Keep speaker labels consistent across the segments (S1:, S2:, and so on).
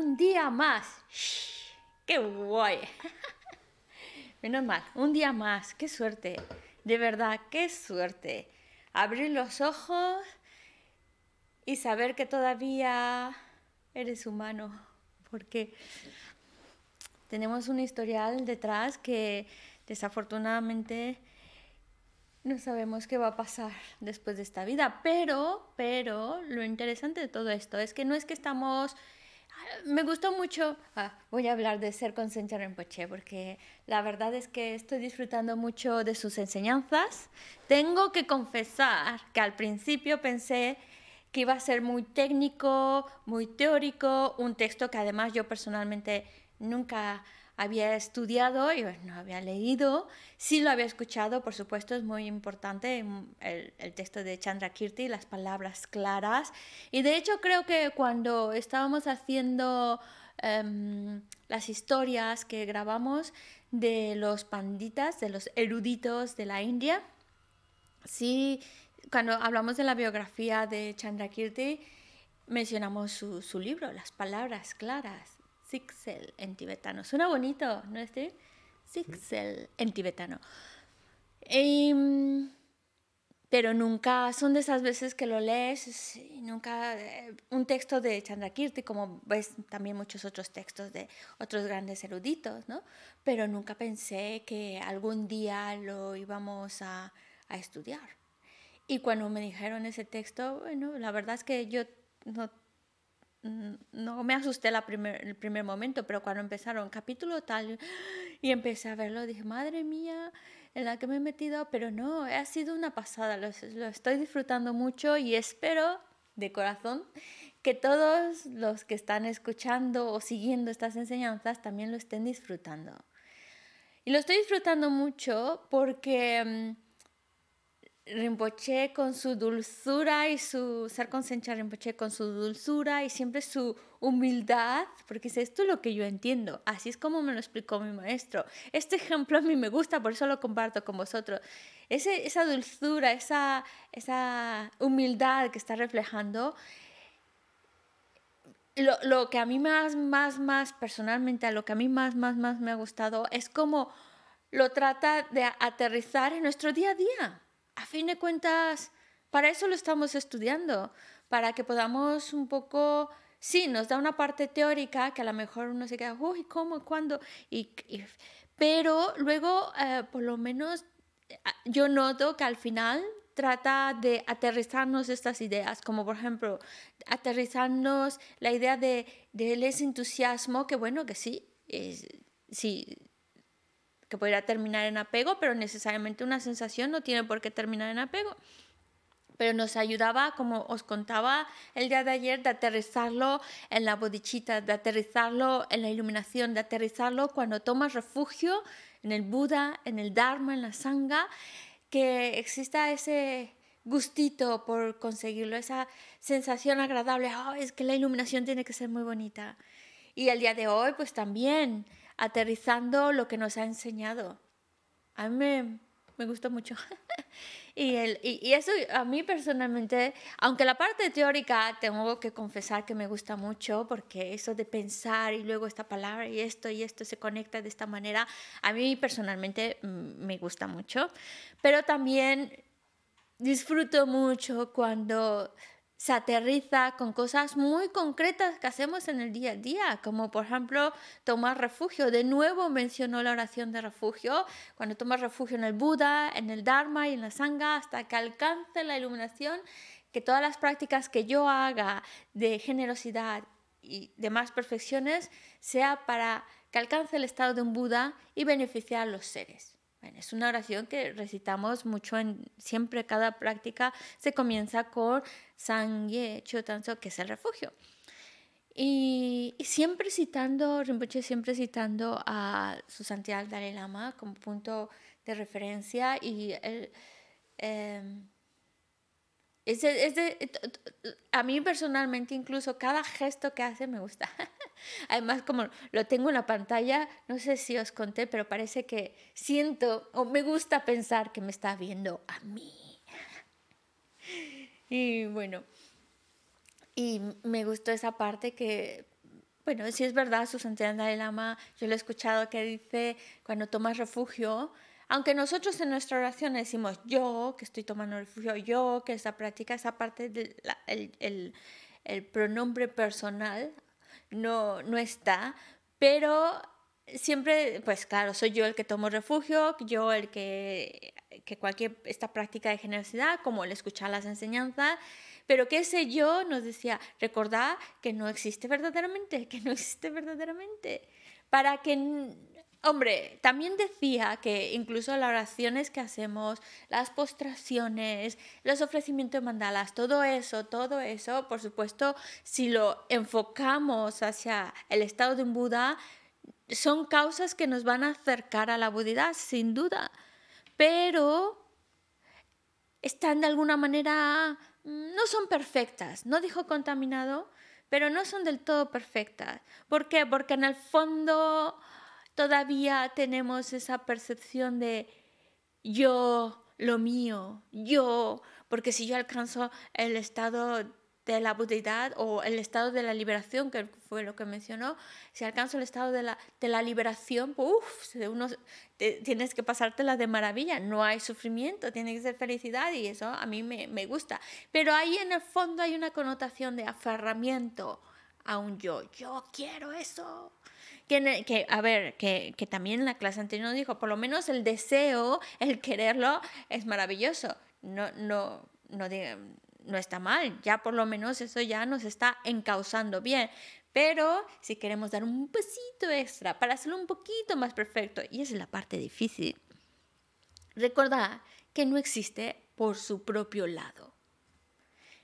S1: un día más. ¡Qué guay! Menos mal, un día más, qué suerte. De verdad, qué suerte. Abrir los ojos y saber que todavía eres humano, porque tenemos un historial detrás que desafortunadamente no sabemos qué va a pasar después de esta vida, pero, pero lo interesante de todo esto es que no es que estamos me gustó mucho. Ah, voy a hablar de Ser en poche porque la verdad es que estoy disfrutando mucho de sus enseñanzas. Tengo que confesar que al principio pensé que iba a ser muy técnico, muy teórico, un texto que además yo personalmente nunca había estudiado y no había leído. Sí lo había escuchado, por supuesto, es muy importante el, el texto de Chandra Kirti, las palabras claras. Y de hecho creo que cuando estábamos haciendo em, las historias que grabamos de los panditas, de los eruditos de la India, sí, cuando hablamos de la biografía de Chandra Kirti, mencionamos su, su libro, Las Palabras Claras. Sixel en tibetano. ¿Suena bonito, no es este? Sixel en tibetano. Em, pero nunca son de esas veces que lo lees, nunca eh, un texto de Chandrakirti, como ves también muchos otros textos de otros grandes eruditos, ¿no? Pero nunca pensé que algún día lo íbamos a, a estudiar. Y cuando me dijeron ese texto, bueno, la verdad es que yo no Mm, no me asusté la el primer momento, pero cuando empezaron capítulo tal y empecé a verlo, dije, madre mía, en la que me he metido, pero no, ha sido una pasada, lo estoy disfrutando mucho y espero de corazón que todos los que están escuchando o siguiendo estas enseñanzas también lo estén disfrutando. Y lo estoy disfrutando mucho porque mm, Rinpoche con su dulzura y su ser consencha Rinpoche con su dulzura y siempre su humildad, porque es esto lo que yo entiendo, así es como me lo explicó mi maestro. Este ejemplo a mí me gusta, por eso lo comparto con vosotros. esa dulzura, esa, humildad que está reflejando, lo, lo, que a mí más, más, más personalmente, a lo que a mí más, más, más me ha gustado es como lo trata de aterrizar en nuestro día a día a fin de cuentas, para eso lo estamos estudiando, para que podamos un poco, sí, nos da una parte teórica que a lo mejor uno se queda, uy, ¿cómo? ¿Cuándo? Y, pero luego, eh, por lo menos, ah, yo noto que al final trata de aterrizarnos estas ideas, como por ejemplo, aterrizarnos la idea de, de ese entusiasmo, que bueno, que sí, es, sí, que podría terminar en apego, pero necesariamente una sensación no tiene por qué terminar en apego. Pero nos ayudaba, como os contaba el día de ayer, de aterrizarlo en la bodichita, de aterrizarlo en la iluminación, de aterrizarlo cuando tomas refugio en el Buda, en el Dharma, en la Sangha, que exista ese gustito por conseguirlo, esa sensación agradable, Ah, es que la iluminación tiene que ser muy bonita. Y el día de hoy, pues también aterrizando lo que nos ha enseñado. A mí me, gusta mucho. y, el, y, y, eso a mí personalmente, aunque la parte teórica tengo que confesar que me gusta mucho, porque eso de pensar y luego esta palabra y esto y esto se conecta de esta manera, a mí personalmente me gusta mucho. Pero también disfruto mucho cuando se aterriza con cosas muy concretas que hacemos en el día a día, como por ejemplo tomar refugio. De nuevo mencionó la oración de refugio, cuando tomas refugio en el Buda, en el Dharma y en la Sangha, hasta que alcance la iluminación, que todas las prácticas que yo haga de generosidad y demás perfecciones sea para que alcance el estado de un Buda y beneficiar a los seres. Bueno, es una oración que recitamos mucho en siempre cada práctica. Se comienza con Sangye Chotanzo, que es el refugio. Y, siempre citando, Rinpoche siempre citando a su santidad Dalai Lama como punto de referencia y el, em, es a mí personalmente incluso cada gesto que hace me gusta. Además, como lo tengo en la pantalla, no sé si os conté, pero parece que siento o me gusta pensar que me está viendo a mí. Y bueno, y me gustó esa parte que, bueno, si es verdad, su Santidad yo lo he escuchado que dice, cuando tomas refugio, aunque nosotros en nuestra oración decimos yo, que estoy tomando refugio, yo, que esa práctica, esa parte del el, el, pronombre personal no, no está, pero siempre, pues claro, soy yo el que tomo refugio, yo el que, que cualquier, esta práctica de generosidad, como el escuchar las enseñanzas, pero qué sé yo, nos decía, recordad que no existe verdaderamente, que no existe verdaderamente, para que Hombre, también decía que incluso las oraciones que hacemos, las postraciones, los ofrecimientos de mandalas, todo eso, todo eso, por supuesto, si lo enfocamos hacia el estado de un Buda, son causas que nos van a acercar a la budidad, sin duda, pero están de alguna manera, no son perfectas, no dijo contaminado, pero no son del todo perfectas. ¿Por qué? Porque en el fondo todavía tenemos esa percepción de yo, lo mío, yo, porque si yo alcanzo el estado de la budeidad o el estado de la liberación, que fue lo que mencionó, si alcanzo el estado de la, liberación, tienes que pasártela de maravilla, no hay sufrimiento, tiene que ser felicidad y eso a mí me, me gusta. Pero ahí en el fondo hay una connotación de aferramiento a un yo, yo quiero eso, que, a ver, que, también la clase anterior nos dijo, por lo menos el deseo, el quererlo, es maravilloso. No, no, está mal, ya por lo menos eso ya nos está encauzando bien. Pero si queremos dar un pasito extra para hacerlo un poquito más perfecto, y esa es la parte difícil, recordad que no existe por su propio lado.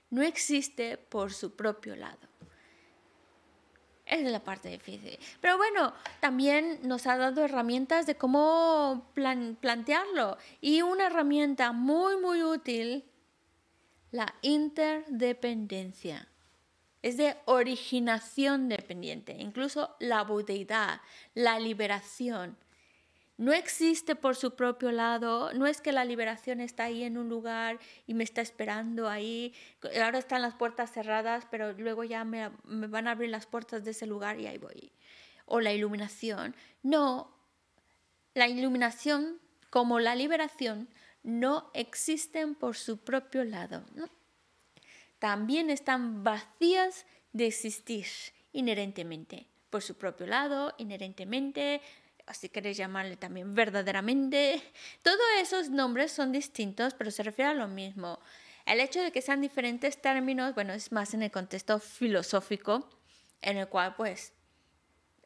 S1: No existe por su propio lado. Esa es la parte difícil. Pero bueno, también nos ha dado herramientas de cómo plantearlo. Y una herramienta muy, muy útil, la interdependencia. Es de originación dependiente, incluso la budeidad, la liberación no existe por su propio lado, no es que la liberación está ahí en un lugar y me está esperando ahí, ahora están las puertas cerradas, pero luego ya me, van a abrir las puertas de ese lugar y ahí voy. O la iluminación. No, la iluminación como la liberación no existen por su propio lado. También están vacías de existir inherentemente, por su propio lado, inherentemente, así querés llamarle también verdaderamente. Todos esos nombres son distintos, pero se refiere a lo mismo. El hecho de que sean diferentes términos, bueno, es más en el contexto filosófico, en el cual pues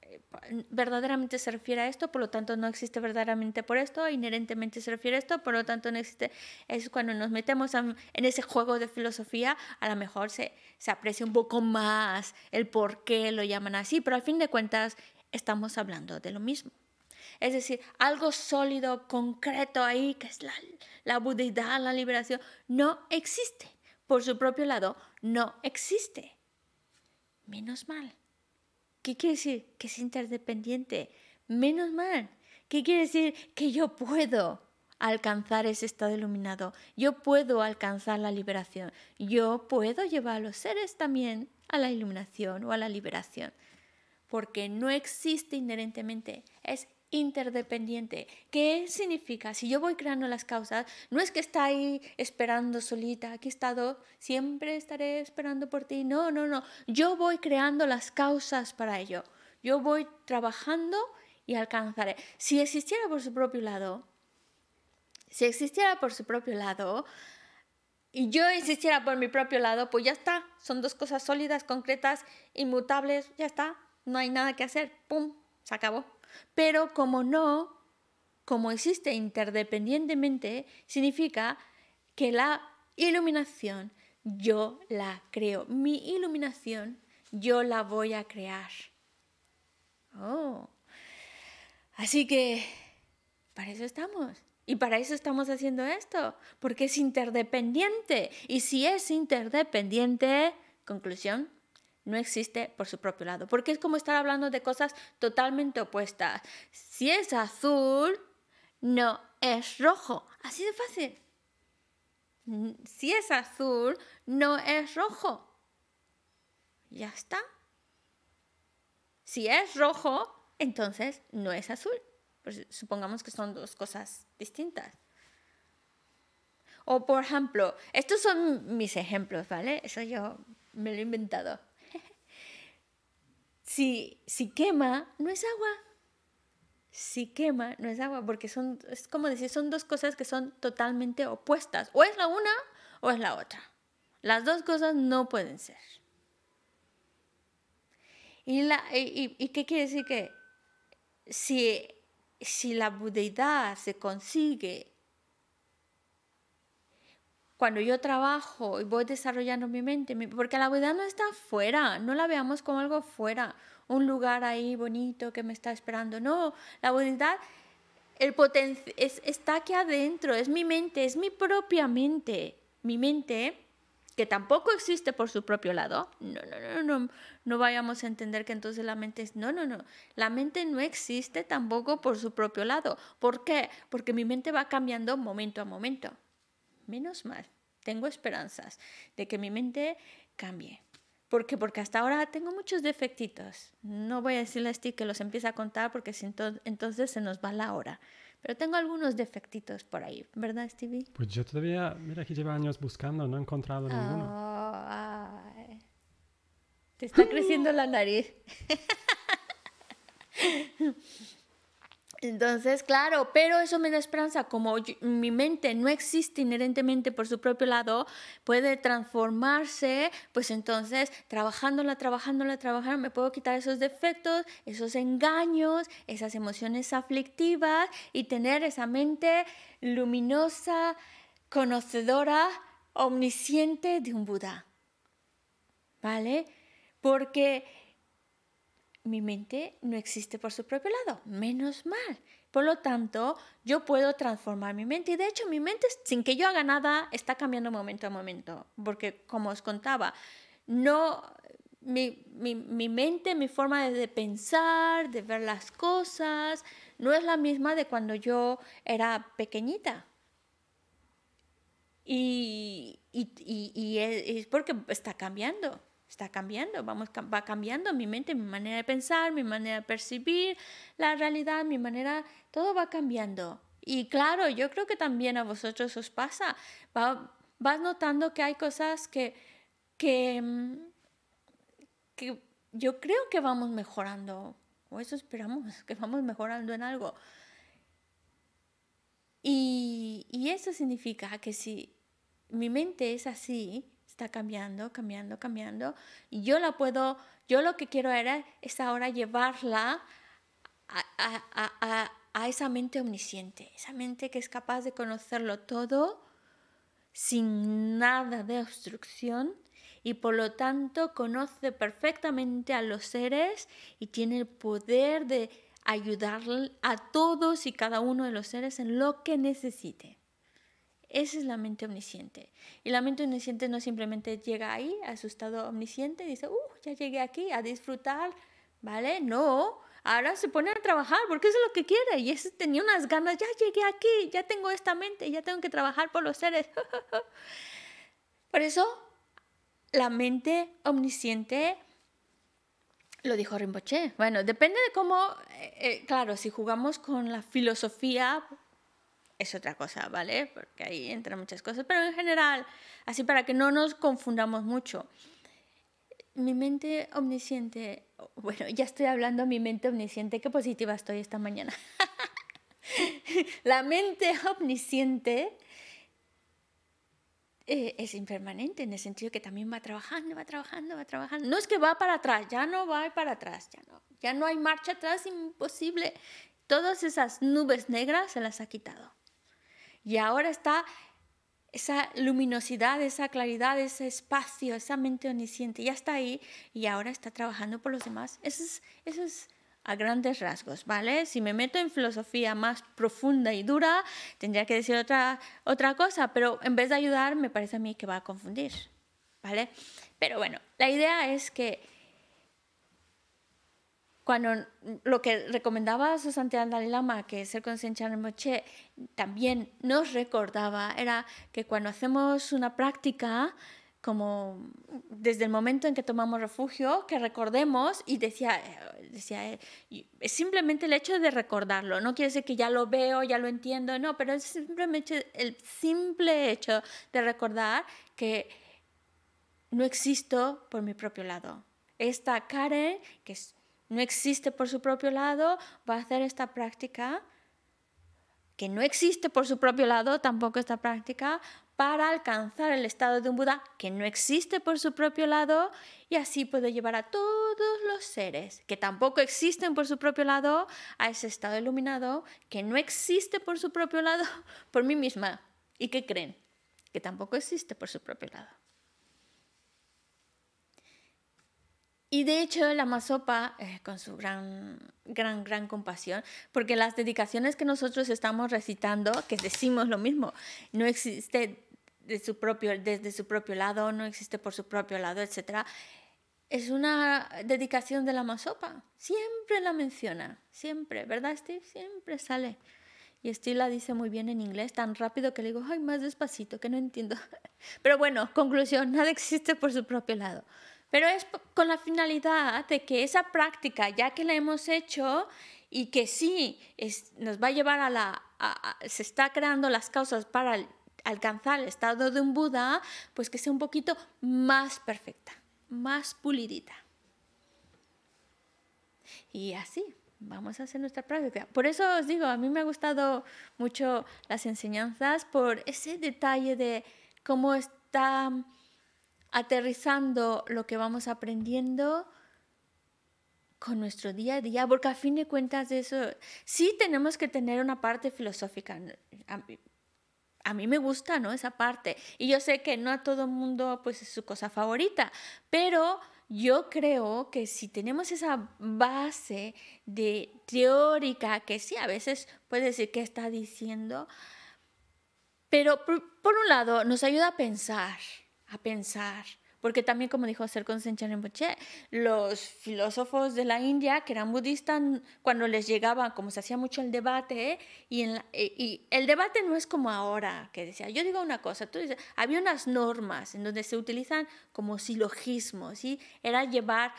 S1: eh, verdaderamente se refiere a esto, por lo tanto no existe verdaderamente por esto, inherentemente se refiere a esto, por lo tanto no existe. Es cuando nos metemos en ese juego de filosofía, a lo mejor se, se aprecia un poco más el por qué lo llaman así, pero al fin de cuentas estamos hablando de lo mismo es decir, algo sólido, concreto ahí, que es la, la la liberación, no existe. Por su propio lado, no existe. Menos mal. ¿Qué quiere decir? Que es interdependiente. Menos mal. ¿Qué quiere decir? Que yo puedo alcanzar ese estado iluminado. Yo puedo alcanzar la liberación. Yo puedo llevar a los seres también a la iluminación o a la liberación. Porque no existe inherentemente, es interdependiente. ¿Qué significa? Si yo voy creando las causas, no es que está ahí esperando solita, aquí he estado, siempre estaré esperando por ti. No, no, no. Yo voy creando las causas para ello. Yo voy trabajando y alcanzaré. Si existiera por su propio lado, si existiera por su propio lado, y yo existiera por mi propio lado, pues ya está. Son dos cosas sólidas, concretas, inmutables, ya está. No hay nada que hacer. ¡Pum! Se acabó. Pero como no, como existe interdependientemente, significa que la iluminación yo la creo. Mi iluminación yo la voy a crear. Oh. Así que para eso estamos. Y para eso estamos haciendo esto, porque es interdependiente. Y si es interdependiente, conclusión, no existe por su propio lado, porque es como estar hablando de cosas totalmente opuestas. Si es azul, no es rojo. Así de fácil. Si es azul, no es rojo. Ya está. Si es rojo, entonces no es azul. Pues supongamos que son dos cosas distintas. O por ejemplo, estos son mis ejemplos, ¿vale? Eso yo me lo he inventado si, quema, no es agua. Si quema, no es agua, porque son, es como decir, son dos cosas que son totalmente opuestas. O es la una o es la otra. Las dos cosas no pueden ser. ¿Y, qué quiere decir que si, si la budeidad se consigue cuando yo trabajo y voy desarrollando mi mente, porque la bondad no está afuera, no la veamos como algo fuera, un lugar ahí bonito que me está esperando, no, la bondad el es, está aquí adentro, es mi mente, es mi propia mente, mi mente que tampoco existe por su propio lado, no, no, no, no, no vayamos a entender que entonces la mente es, no, no, no, la mente no existe tampoco por su propio lado. ¿Por qué? Porque mi mente va cambiando momento a momento menos mal, tengo esperanzas de que mi mente cambie. ¿Por qué? Porque hasta ahora tengo muchos defectitos. No voy a decirle a Steve que los empiece a contar porque entonces se nos va la hora. Pero tengo algunos defectitos por ahí, ¿verdad, Stevie? Pues yo todavía, mira que llevo años buscando, no he encontrado ninguno. Ay. Te está creciendo la nariz. Entonces, claro, pero eso me da esperanza, como mi mente no existe inherentemente por su propio lado, puede transformarse, pues entonces, trabajándola, trabajándola, trabajándola, me puedo quitar esos defectos, esos engaños, esas emociones aflictivas y tener esa mente luminosa, conocedora, omnisciente de un Buda. ¿Vale? Porque mi mente no existe por su propio lado, menos mal. Por lo tanto, yo puedo transformar mi mente y de hecho mi mente, sin que yo haga nada, está cambiando momento a momento, porque como os contaba, no... Mi, mente, mi forma de pensar, de ver las cosas, no es la misma de cuando yo era pequeñita. Y, y, es porque está cambiando está cambiando, vamos, va cambiando mi mente, mi manera de pensar, mi manera de percibir la realidad, mi manera, todo va cambiando. Y claro, yo creo que también a vosotros os pasa, vas notando que hay cosas que, que, mm, que yo creo que vamos mejorando, o eso esperamos, que vamos mejorando en algo. Y, y eso significa que si mi mente es así, está cambiando, cambiando, cambiando. Y yo la puedo, yo lo que quiero era, es ahora llevarla a, a esa mente omnisciente, esa mente que es capaz de conocerlo todo sin nada de obstrucción y por lo tanto conoce perfectamente a los seres y tiene el poder de ayudar a todos y cada uno de los seres en lo que necesite. Esa es la mente omnisciente. Y la mente omnisciente no simplemente llega ahí, asustado, omnisciente, dice, uh, ya llegué aquí a disfrutar, ¿vale? No, ahora se pone a trabajar porque es lo que quiere. Y ese tenía unas ganas, ya llegué aquí, ya tengo esta mente, ya tengo que trabajar por los seres. por eso, la mente omnisciente lo dijo Rinpoche. Bueno, depende de cómo, eh, eh, claro, si jugamos con la filosofía es otra cosa, ¿vale? Porque ahí entran muchas cosas, pero en general, así para que no nos confundamos mucho. Mi mente omnisciente, bueno, ya estoy hablando mi mente omnisciente, qué positiva estoy esta mañana. La mente omnisciente eh, es impermanente en el sentido que también va trabajando, va trabajando, va trabajando. No es que va para atrás, ya no va para atrás, ya no, ya no hay marcha atrás, imposible. Todas esas nubes negras se las ha quitado. Y ahora está esa luminosidad, esa claridad, ese espacio, esa mente omnisciente, ya está ahí y ahora está trabajando por los demás. Eso es, a grandes rasgos, ¿vale? Si me meto en filosofía más profunda y dura, tendría que decir otra, otra cosa, pero en vez de ayudar, me parece a mí que va a confundir, ¿vale? Pero bueno, la idea es que cuando lo que recomendaba su santidad Dalai Lama, que es el conciencia Moche, también nos recordaba, era que cuando hacemos una práctica, como desde el momento en que tomamos refugio, que recordemos, y decía, eh, decía simplemente el hecho de recordarlo, no quiere decir que ya lo veo, ya lo entiendo, no, pero es simplemente el simple hecho de recordar que no existo por mi propio lado. Esta Karen, que es no existe por su propio lado, va a hacer esta práctica, que no existe por su propio lado, tampoco esta práctica, para alcanzar el estado de un Buda que no existe por su propio lado y así puede llevar a todos los seres que tampoco existen por su propio lado a ese estado iluminado que no existe por su propio lado por mí misma. ¿Y qué creen? Que tampoco existe por su propio lado. Y de hecho, la masopa, eh, con su gran, gran, gran compasión, porque las dedicaciones que nosotros estamos recitando, que decimos lo mismo, no existe de su propio, desde su propio lado, no existe por su propio lado, etc. Es una dedicación de la masopa. Siempre la menciona, siempre, ¿verdad, Steve? Siempre sale. Y Steve la dice muy bien en inglés, tan rápido que le digo, ay, más despacito, que no entiendo. Pero bueno, conclusión, nada existe por su propio lado. Pero es con la finalidad de que esa práctica, ya que la hemos hecho y que sí nos va a llevar a la... se está creando las causas para alcanzar el estado de un Buda, pues que sea un poquito más perfecta, más pulidita. Y así vamos a hacer nuestra práctica. Por eso os digo, a mí me ha gustado mucho las enseñanzas por ese detalle de cómo está aterrizando lo que vamos aprendiendo con nuestro día a día, porque a fin de cuentas eso, sí tenemos que tener una parte filosófica. A mí, me gusta, ¿no? Esa parte. Y yo sé que no a todo mundo pues es su cosa favorita, pero yo creo que si tenemos esa base de teórica, que sí, a veces puede decir que está diciendo, pero por un lado nos ayuda a pensar, a pensar. Porque también, como dijo ser en Boche, los filósofos de la India, que eran budistas, cuando les llegaba, como se hacía mucho el debate, eh, y, el debate no es como ahora, que decía, yo digo una cosa, tú dices, había unas normas en donde se utilizan como silogismos, y era llevar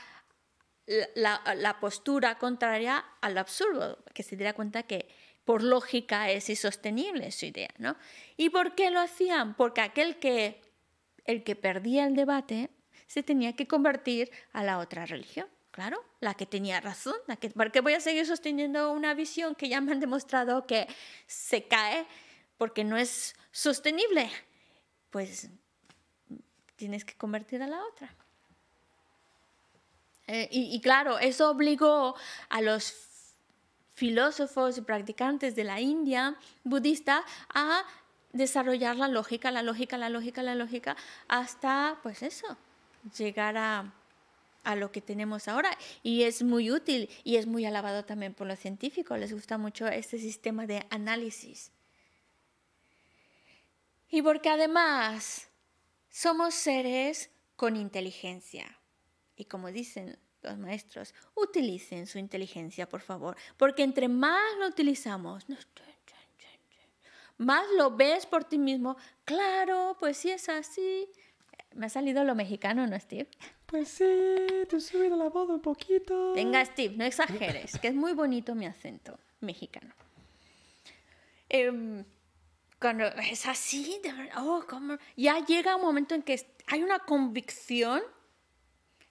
S1: la, la postura contraria al absurdo, que se diera cuenta que, por lógica es insostenible su idea, ¿no? ¿Y por qué lo hacían? Porque aquel que el que perdía el debate se tenía que convertir a la otra religión. Claro, la que tenía razón, la que, porque voy a seguir sosteniendo una visión que ya me han demostrado que se cae porque no es sostenible. Pues tienes que convertir a la otra. Eh, y claro, eso obligó a los filósofos y practicantes de la India budista a desarrollar la lógica, la lógica, la lógica, la lógica, hasta, pues eso, llegar a, lo que tenemos ahora. Y es muy útil y es muy alabado también por los científicos. Les gusta mucho este sistema de análisis. Y porque además somos seres con inteligencia. Y como dicen los maestros, utilicen su inteligencia, por favor, porque entre más lo utilizamos, más lo ves por ti mismo, claro, pues sí es así. Me ha salido lo mexicano, ¿no, Steve? Pues sí, te he subido la voz un poquito. Venga, Steve, no exageres, que es muy bonito mi acento mexicano. Em, cuando es así, de verdad, oh, ya llega un momento en que hay una convicción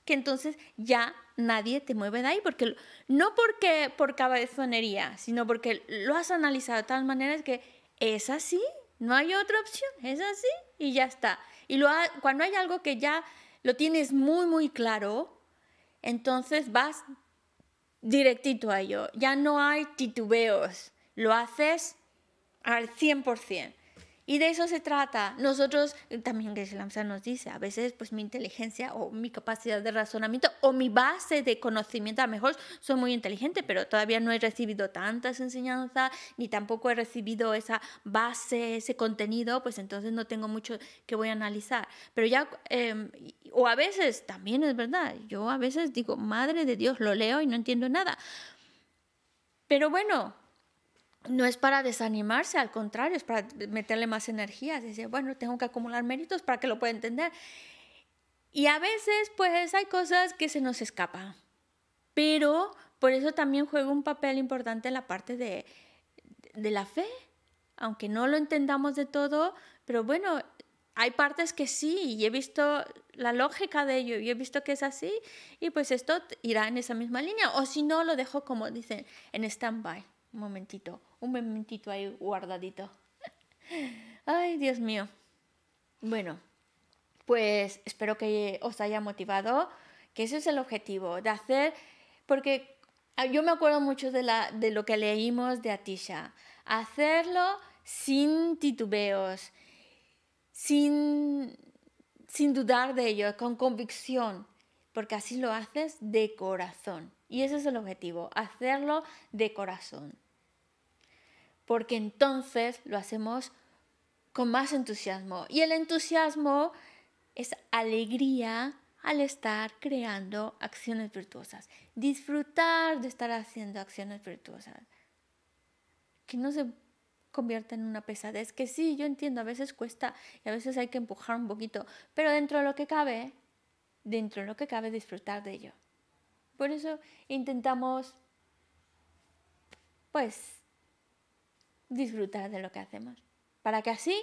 S1: que entonces ya nadie te mueve de ahí, porque no porque por cabezonería, sino porque lo has analizado de tal manera que es así, no hay otra opción, es así y ya está. Y lo cuando hay algo que ya lo tienes muy, muy claro, entonces vas directito a ello, ya no hay titubeos, lo haces al 100%. Y de eso se trata. Nosotros, eh, también Geshe Lamsa nos dice, a veces pues mi inteligencia o mi capacidad de razonamiento o mi base de conocimiento, a lo mejor soy muy inteligente, pero todavía no he recibido tantas enseñanzas, ni tampoco he recibido esa base, ese contenido, pues entonces no tengo mucho que voy a analizar. Pero ya, em, o a veces, también es verdad, yo a veces digo, madre de Dios, lo leo y no entiendo nada. Pero bueno, no es para desanimarse, al contrario, es para meterle más energía. Dice, bueno, tengo que acumular méritos para que lo pueda entender. Y a veces, pues hay cosas que se nos escapan. Pero por eso también juega un papel importante la parte de, de la fe. Aunque no lo entendamos de todo, pero bueno, hay partes que sí, y he visto la lógica de ello, y he visto que es así, y pues esto irá en esa misma línea. O si no, lo dejo como dicen, en stand-by, un momentito, un momentito ahí guardadito. Ay, Dios mío. Bueno, pues espero que os haya motivado, que ese es el objetivo, de hacer, porque ah, yo me acuerdo mucho de, la, de lo que leímos de Atisha, hacerlo sin titubeos, sin, sin dudar de ello, con convicción, porque así lo haces de corazón. Y ese es el objetivo, hacerlo de corazón porque entonces lo hacemos con más entusiasmo. Y el entusiasmo es alegría al estar creando acciones virtuosas, disfrutar de estar haciendo acciones virtuosas, que no se convierta en una pesadez, que sí, yo entiendo, a veces cuesta y a veces hay que empujar un poquito, pero dentro de lo que cabe, dentro de lo que cabe disfrutar de ello. Por eso intentamos, pues, disfrutar de lo que hacemos, para que así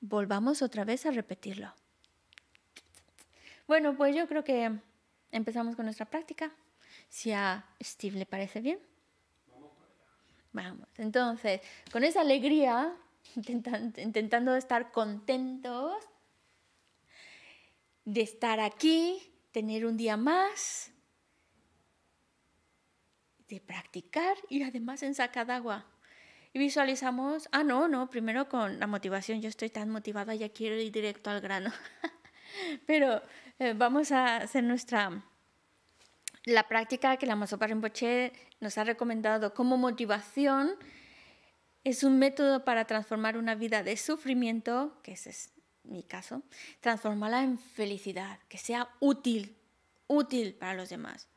S1: volvamos otra vez a repetirlo. Bueno, pues yo creo que empezamos con nuestra práctica. Si a Steve le parece bien. Vamos, entonces, con esa alegría, intentando, estar contentos de estar aquí, tener un día más, de practicar y además en agua y visualizamos, ah, no, no, primero con la motivación, yo estoy tan motivada, ya quiero ir directo al grano, pero eh, vamos a hacer nuestra, la práctica que la Masopa Rinpoche nos ha recomendado como motivación es un método para transformar una vida de sufrimiento, que ese es mi caso, transformarla en felicidad, que sea útil, útil para los demás.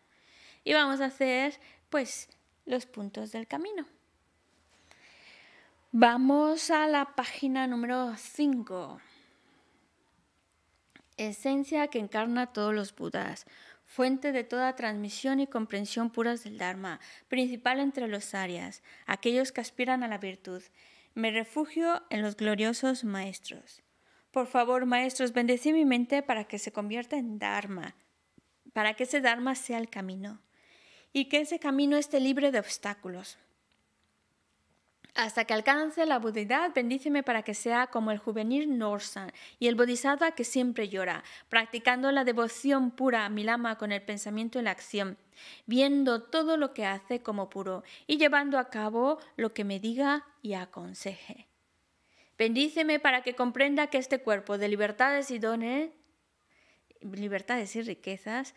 S1: Y vamos a hacer, pues, los puntos del camino. Vamos a la página número 5. Esencia que encarna todos los Budas. Fuente de toda transmisión y comprensión puras del Dharma, principal entre los Arias, aquellos que aspiran a la virtud. Me refugio en los gloriosos maestros. Por favor, maestros, bendecí mi mente para que se convierta en Dharma, para que ese Dharma sea el camino, y que ese camino esté libre de obstáculos, hasta que alcance la budidad, bendíceme para que sea como el juvenil Norsan y el bodhisattva que siempre llora, practicando la devoción pura a mi lama con el pensamiento y la acción, viendo todo lo que hace como puro y llevando a cabo lo que me diga y aconseje. Bendíceme para que comprenda que este cuerpo de libertades y dones, libertades y riquezas,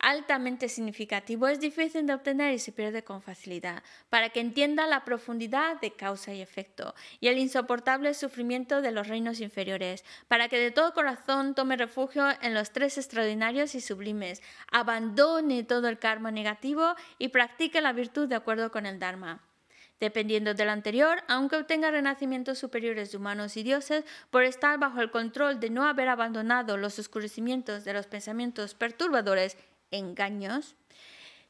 S1: altamente significativo, es difícil de obtener y se pierde con facilidad, para que entienda la profundidad de causa y efecto y el insoportable sufrimiento de los reinos inferiores, para que de todo corazón tome refugio en los tres extraordinarios y sublimes, abandone todo el karma negativo y practique la virtud de acuerdo con el Dharma. Dependiendo del anterior, aunque obtenga renacimientos superiores de humanos y dioses, por estar bajo el control de no haber abandonado los oscurecimientos de los pensamientos perturbadores engaños,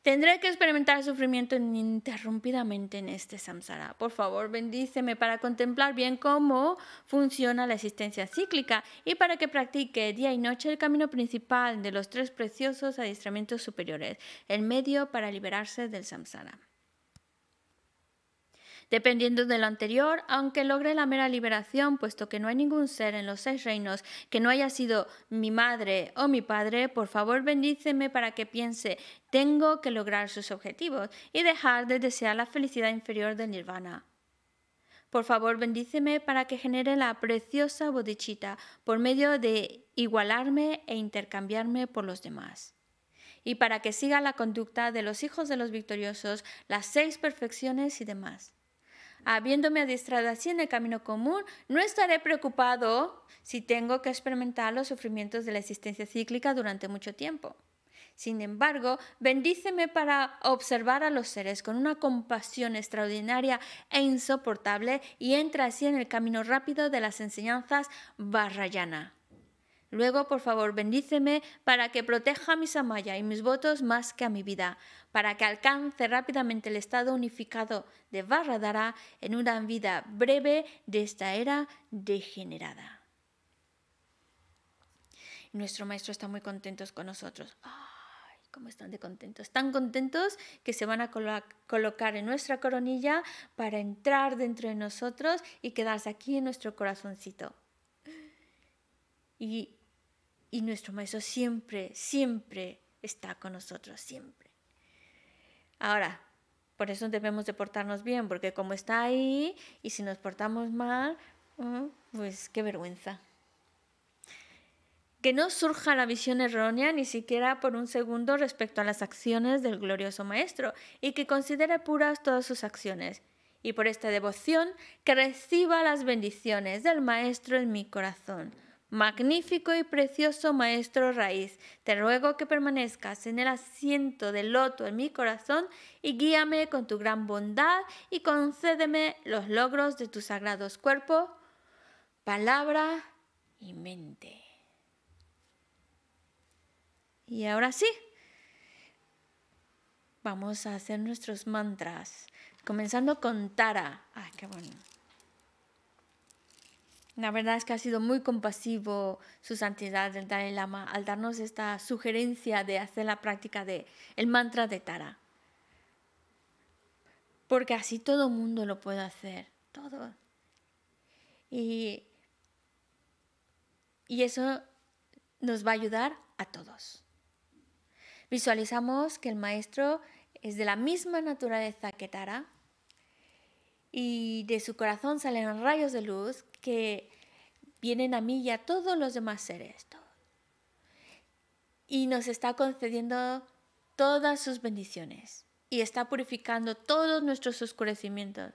S1: Tendré que experimentar sufrimiento ininterrumpidamente en este samsara. Por favor, bendíceme para contemplar bien cómo funciona la existencia cíclica y para que practique día y noche el camino principal de los tres preciosos adiestramientos superiores, el medio para liberarse del samsara. Dependiendo de lo anterior, aunque logre la mera liberación, puesto que no hay ningún ser en los seis reinos que no haya sido mi madre o mi padre, por favor bendíceme para que piense, tengo que lograr sus objetivos y dejar de desear la felicidad inferior del nirvana. Por favor, bendíceme para que genere la preciosa bodichita por medio de igualarme e intercambiarme por los demás. Y para que siga la conducta de los hijos de los victoriosos, las seis perfecciones y demás habiéndome adiestrado así en el camino común, no estaré preocupado si tengo que experimentar los sufrimientos de la existencia cíclica durante mucho tiempo. Sin embargo, bendíceme para observar a los seres con una compasión extraordinaria e insoportable y entra así en el camino rápido de las enseñanzas barrayana. Luego, por favor, bendíceme para que proteja a mi Samaya y mis votos más que a mi vida, para que alcance rápidamente el estado unificado de Barradara en una vida breve de esta era degenerada. nuestro maestro está muy contento con nosotros. ¡Ay, cómo están de contentos! Tan contentos que se van a colocar en nuestra coronilla para entrar dentro de nosotros y quedarse aquí en nuestro corazoncito. Y y nuestro maestro siempre, siempre está con nosotros, siempre. Ahora, por eso debemos de portarnos bien, porque como está ahí y si nos portamos mal, mm, pues qué vergüenza. Que no surja la visión errónea ni siquiera por un segundo respecto a las acciones del glorioso Maestro y que considere puras todas sus acciones. Y por esta devoción que reciba las bendiciones del Maestro en mi corazón. Magnífico y precioso Maestro Raíz, te ruego que permanezcas en el asiento del loto en mi corazón y guíame con tu gran bondad y concédeme los logros de tus sagrados cuerpo, palabra y mente. Y ahora sí, vamos a hacer nuestros mantras, comenzando con Tara. Ah, qué bonito. La verdad es que ha sido muy compasivo su santidad del Dalai Lama al darnos esta sugerencia de hacer la práctica del mantra de Tara. Porque así todo el mundo lo puede hacer, todo. Y, y eso nos va a ayudar a todos. Visualizamos que el maestro es de la misma naturaleza que Tara, y de su corazón salen rayos de luz que vienen a mí y a todos los demás seres. Y nos está concediendo todas sus bendiciones y está purificando todos nuestros oscurecimientos.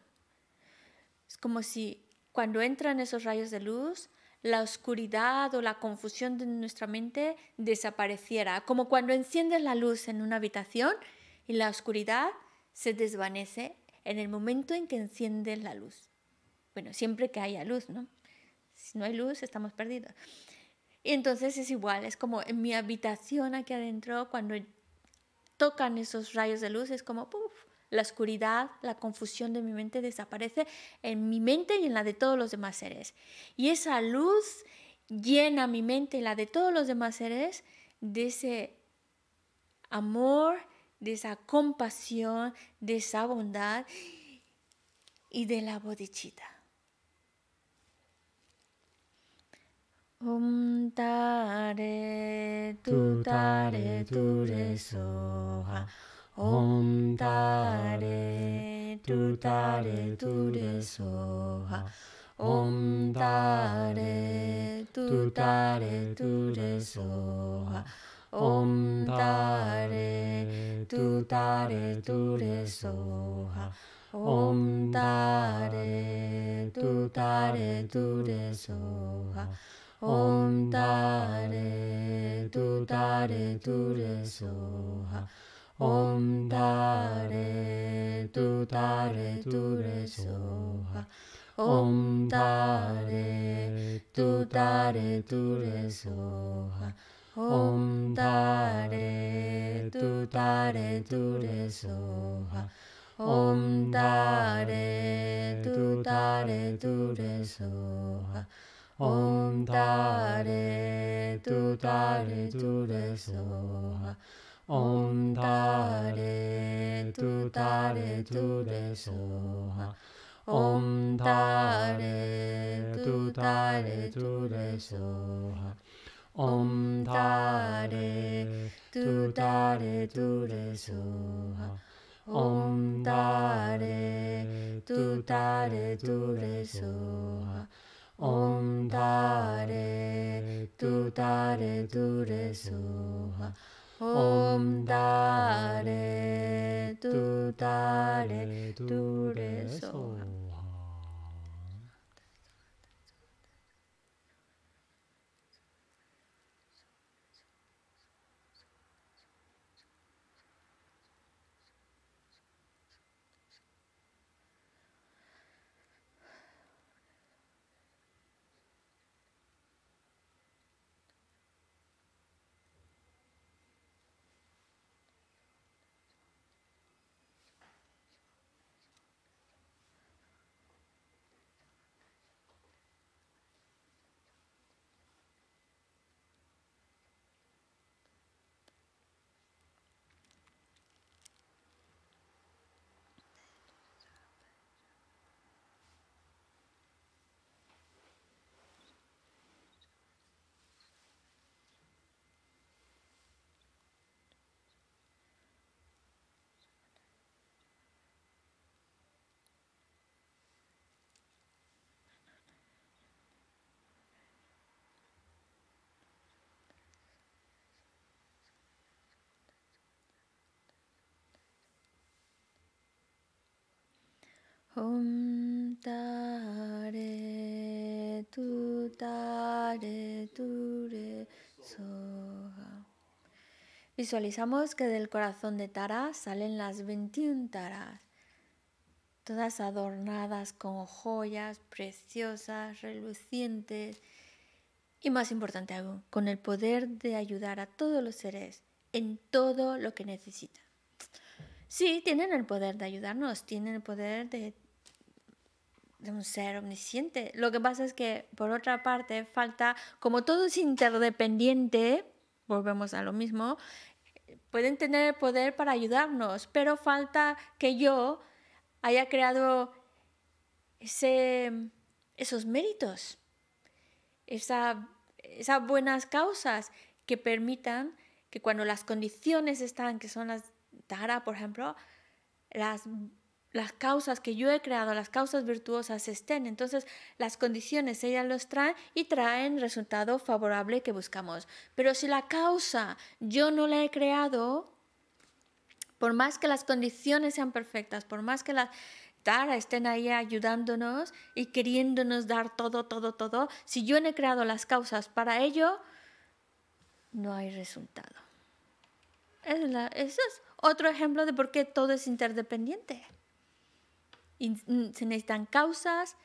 S1: Es como si cuando entran esos rayos de luz, la oscuridad o la confusión de nuestra mente desapareciera, como cuando enciendes la luz en una habitación y la oscuridad se desvanece en el momento en que encienden la luz. Bueno, siempre que haya luz, ¿no? Si no hay luz, estamos perdidos. Y entonces es igual, es como en mi habitación aquí adentro, cuando tocan esos rayos de luz, es como, puff, la oscuridad, la confusión de mi mente desaparece en mi mente y en la de todos los demás seres. Y esa luz llena mi mente y la de todos los demás seres de ese amor, de esa compasión, de esa bondad y de la bodichita. Om tare tu tare tu re soha. Om tare tu tare tu re soha. Om tare tu tare tu re soha. Om Tare Tu Tare Tu Re Soha
S2: Om
S1: Tare Tu Tare Tu Re Soha Om Tare Tu Tare Tu Re Soha Om Tare Tu Tare Tu Re Soha Om Tare Tu Tare Tu Re Soha Om Tare Tu Tare Tu Re Soha Om Tare Tu Tare Tu Re Soha Om Tare Tu Tare Tu Re Soha Om Tare Tu Tare Tu Re Soha Om Tare Tu Tare Tu Re Soha 엄 달에 두 달에 두레 소하 엄 달에 두 달에 두레 소하 엄 달에 두 달에 두레 소하 옴 달에 두 달에 두레 소하 Om tu Visualizamos que del corazón de Tara salen las 21 taras, todas adornadas con joyas preciosas, relucientes y más importante aún, con el poder de ayudar a todos los seres en todo lo que necesitan. Sí, tienen el poder de ayudarnos, tienen el poder de de un ser omnisciente. Lo que pasa es que, por otra parte, falta, como todo es interdependiente, volvemos a lo mismo, pueden tener el poder para ayudarnos, pero falta que yo haya creado ese, esos méritos, esa, esas buenas causas que permitan que cuando las condiciones están, que son las Dara, por ejemplo, las las causas que yo he creado, las causas virtuosas estén. Entonces, las condiciones ellas los traen y traen resultado favorable que buscamos. Pero si la causa yo no la he creado, por más que las condiciones sean perfectas, por más que las Tara estén ahí ayudándonos y queriéndonos dar todo, todo, todo, si yo no he creado las causas para ello, no hay resultado. Ese es otro ejemplo de por qué todo es interdependiente se necesitan causas,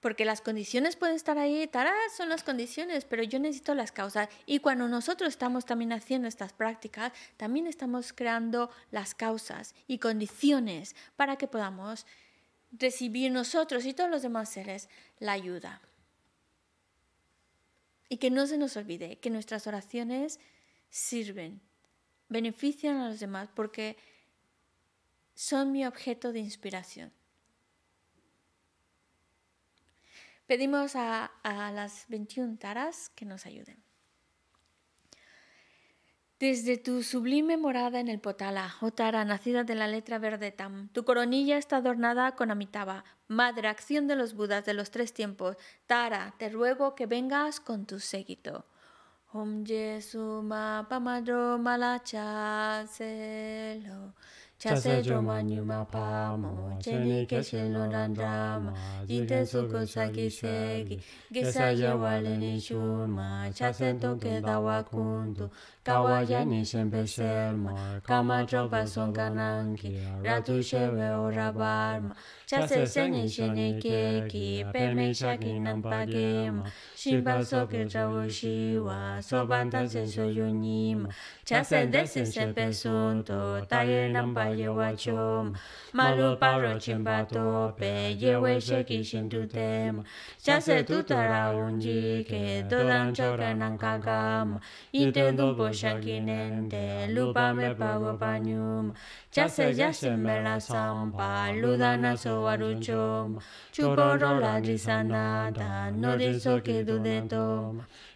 S1: porque las condiciones pueden estar ahí, tará, son las condiciones, pero yo necesito las causas. Y cuando nosotros estamos también haciendo estas prácticas, también estamos creando las causas y condiciones para que podamos recibir nosotros y todos los demás seres la ayuda. Y que no se nos olvide que nuestras oraciones sirven, benefician a los demás, porque son mi objeto de inspiración. Pedimos a, las 21 taras que nos ayuden. Desde tu sublime morada en el Potala, oh Tara nacida de la letra verde Tam, tu coronilla está adornada con Amitaba, madre, acción de los Budas de los tres tiempos. Tara, te ruego que vengas con tu séquito. Om chase joma nyuma pamo, cheni keshe lonan drama, que se sagi que se ya a ni chase dawa kawa ya ni siempre kama choba son ratu veo ora
S2: chase seni shene ke ki pe me
S1: shaki nam pa gem
S2: shiba so ke chao
S1: shi wa so ban ta se so yunim chase desi se pe sun to ta ye nam pa ye wa chom malo paro chimba to pe ye we sheki shin tu tem chase tu tara unji ke do dan chora nan kagam intendo bo shaki nende lupa me pa wo panyum Ya ya Chase jasimela a ludana sobaruchom. chuporola, la no da que kidudetom.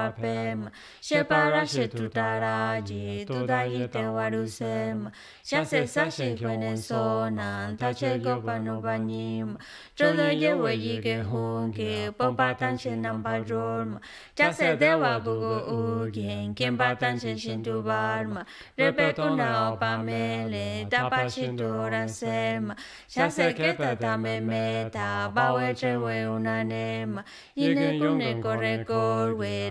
S1: wapem, shepara shetutaraji, tudayite warusem,
S2: shasesa
S1: shekwenesonan, tachegopanubanim,
S2: chodoye weyige
S1: hunke, popatan shenambajorm, chase dewa bugo ugen, kembatan shendubarm,
S2: repetuna
S1: opamele, tapashiturasem, shase keta tamemeta, baweche we unanem, inekune corre corre,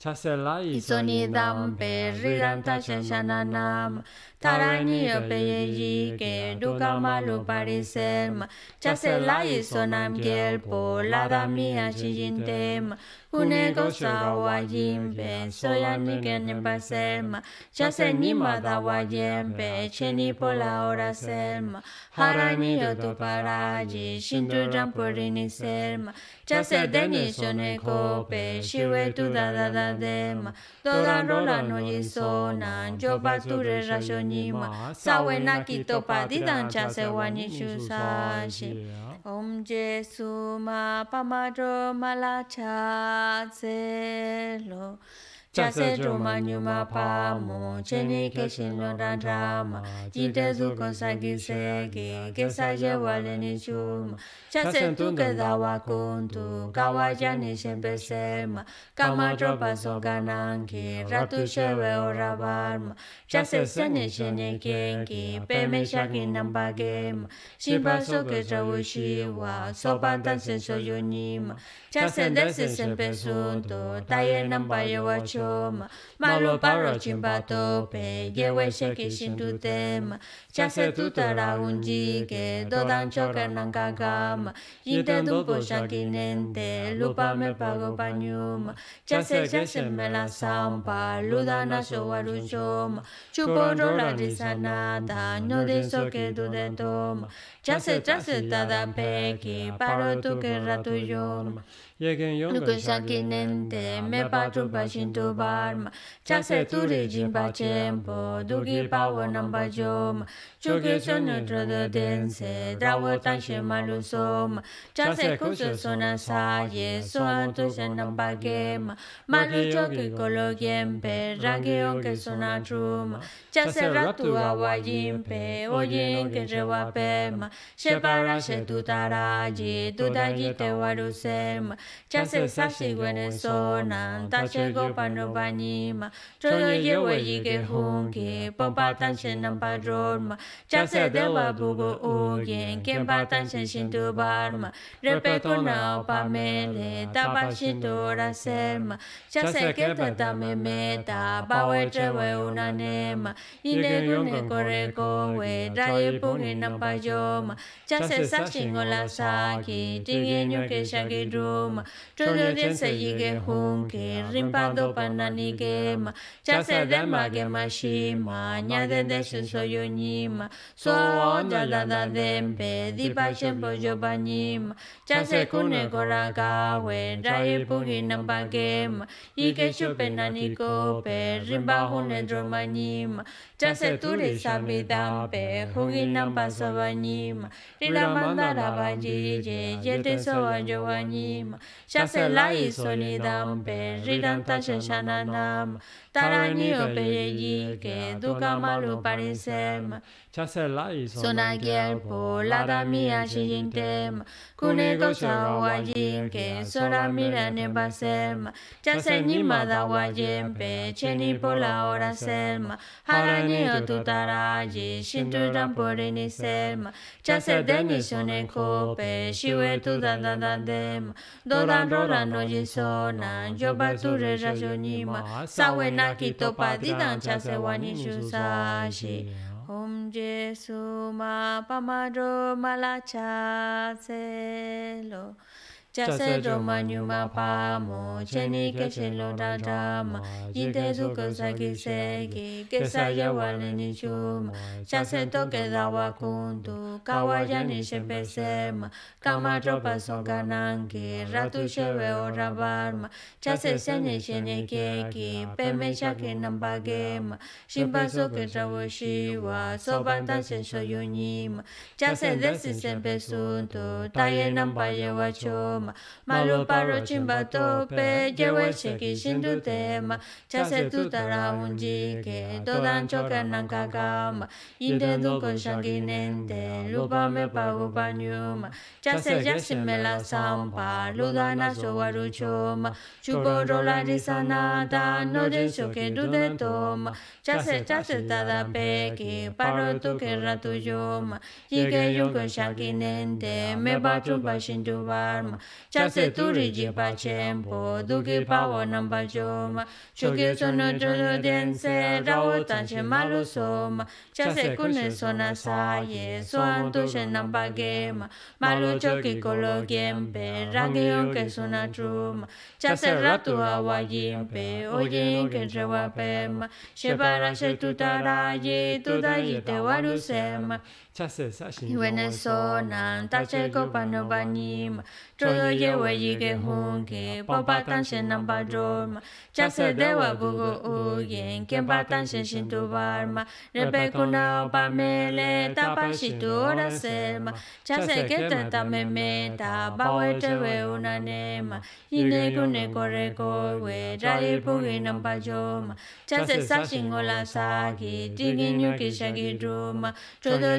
S1: CHASELA Y SONIDAM periran ta shana nam tarani que ke duka malu parisem chaselai sonam gel po la
S2: Unego sawa
S1: jimbe, soya nikeni basema, chase nima dawa jimbe, cheni pola ora selma, harani yoto paraji, shintu jampuri ni selma,
S2: chase deni shone kope,
S1: shiwe tu da da dema, toda rola no yisona, jo bature rasho nima, sawe nakito padidan chase wani shusashi, om jesu ma pamadro malachai, zelo, Chase Droma Nyuma Pamo, Chene Keshin Londa Drama, Jinte Zuko Sagi Segi, Kesa Yewale Nichuma, Chase Tuke Dawa Kuntu, Kawa Jani Shempe Selma, Kama Dropa Sogananki, Ratu Shewe Ora Barma, Chase Sene Shene Kenki, Peme Shaki Namba Gema, Shiba Soke Jawu Shiwa, Soba Dansen Soyunima, Chase Dese Shempe Sunto, Taye Namba Yewacho, soma. Malo parro txinpatope, jeue seki sintutema. Txase tutara unjike, dodan txoker nankakama.
S2: Jinten dupo
S1: xankinente, lupa me pago pañuma. Txase mela zampa, ludana soaru soma. Txupo rola dizanata, no dizoke dudetoma.
S2: Txase txase tada peki,
S1: paro tuke ratu NUGOSHA GYI NEN TE MED PA DRUG PA SHIN TU BAR MA CHA KSE TU son trada dense, drawo tanshe malu som. Chase kusho sona saye, soan tushen namba gema. Malu que kolo yempe, rangi Chase ratu yimpe, oye inke rewa pema. Shepara she tutaraji, tutaji te warusema.
S2: Chase sashi gwene sona, tache gopa no
S1: banyima. Chodo yewe yike hunki, pompa tanshe roma. Chase de deba bugo ugin, quien batan sin repeto barma, pa mele tapa shinto serma, chase que te me meta, bawe trewe una nema, ine gune we cowe, raye pungi nampa yoma, chase sashingo la saki, tingenyo que ma chodo de se yige hunke, nani panani gema, chase de ma gema shima, de de shin soyo Panyim, Soan da Dempe, Dipa Shempo Jopanyim, se Kune Koraka, I Rai Puginam Pakem, Ike Shupenanikope, Rimba Hune nima. Chaseturi paso huginam pasovanima, rinamandara vajije, yete sovanjovanima, chaselai sonidampe, riranta sheshananam, tarani duka malu parisema, chaselai sonagyelpo, mia shijintema, kunego sawajinke, soramira nebasema, chasenyima dawajempe, chenipola selma, harani niyo tu taraji shintu rampo rini serma chase deni sone kope shiwe tu dan dan dan dem
S2: do dan ro dan no ji
S1: sona yo ba tu re ra yo ni ma sawe na ki to pa di dan chase wa ni shu sa shi Om Jesu ma pamado malacha selo. 자세 조마뉴마 파모 제니 게실로라 자마 인데도 그사기 세기 게사야 와르니 슈마 자세 도게다와 군두 가와야니 셰베세마 까마로 바소 가난기 라투셰베 오라바마 자세 세니 셰니 게기 페메샤케 남바게마
S2: 신바소 게자워시와 소반다
S1: 셴쇼유니마
S2: 자세 데시
S1: 셈베순두 다예 남바예와 조 malu paro chimba tope chiqui sin tu tema chase tu tara todo ke dodan choka nanka y inde dunko con sanguinente, lupa me pago
S2: ya ya se me la sampa luda na so
S1: waru choma no de que du de toma chase chase tada peki paro tu ke ratu yoma que yo con sanguinente, me va chupa tu barma chase turi ji pa chenpo, duki pawo namba choma, chuki sono jodo dense, rao tanche malu soma, chase kune sona saye, soan tushen namba malu choki kolo gempe, rangi onke truma, chase ratu awa jimpe, oye inke rewa pema, shepara she waru Iwene so nan tache ko pano banim Choyo ye we yige hunke Popa tanshe nan badroma Kempa tanshe shintu barma Rebe kuna opa ora selma Chase kete tame meta Bawe tewe una nema Ine kune kore kowe Rai bugi nan ola sagi Digi nyuki shagi druma Chodo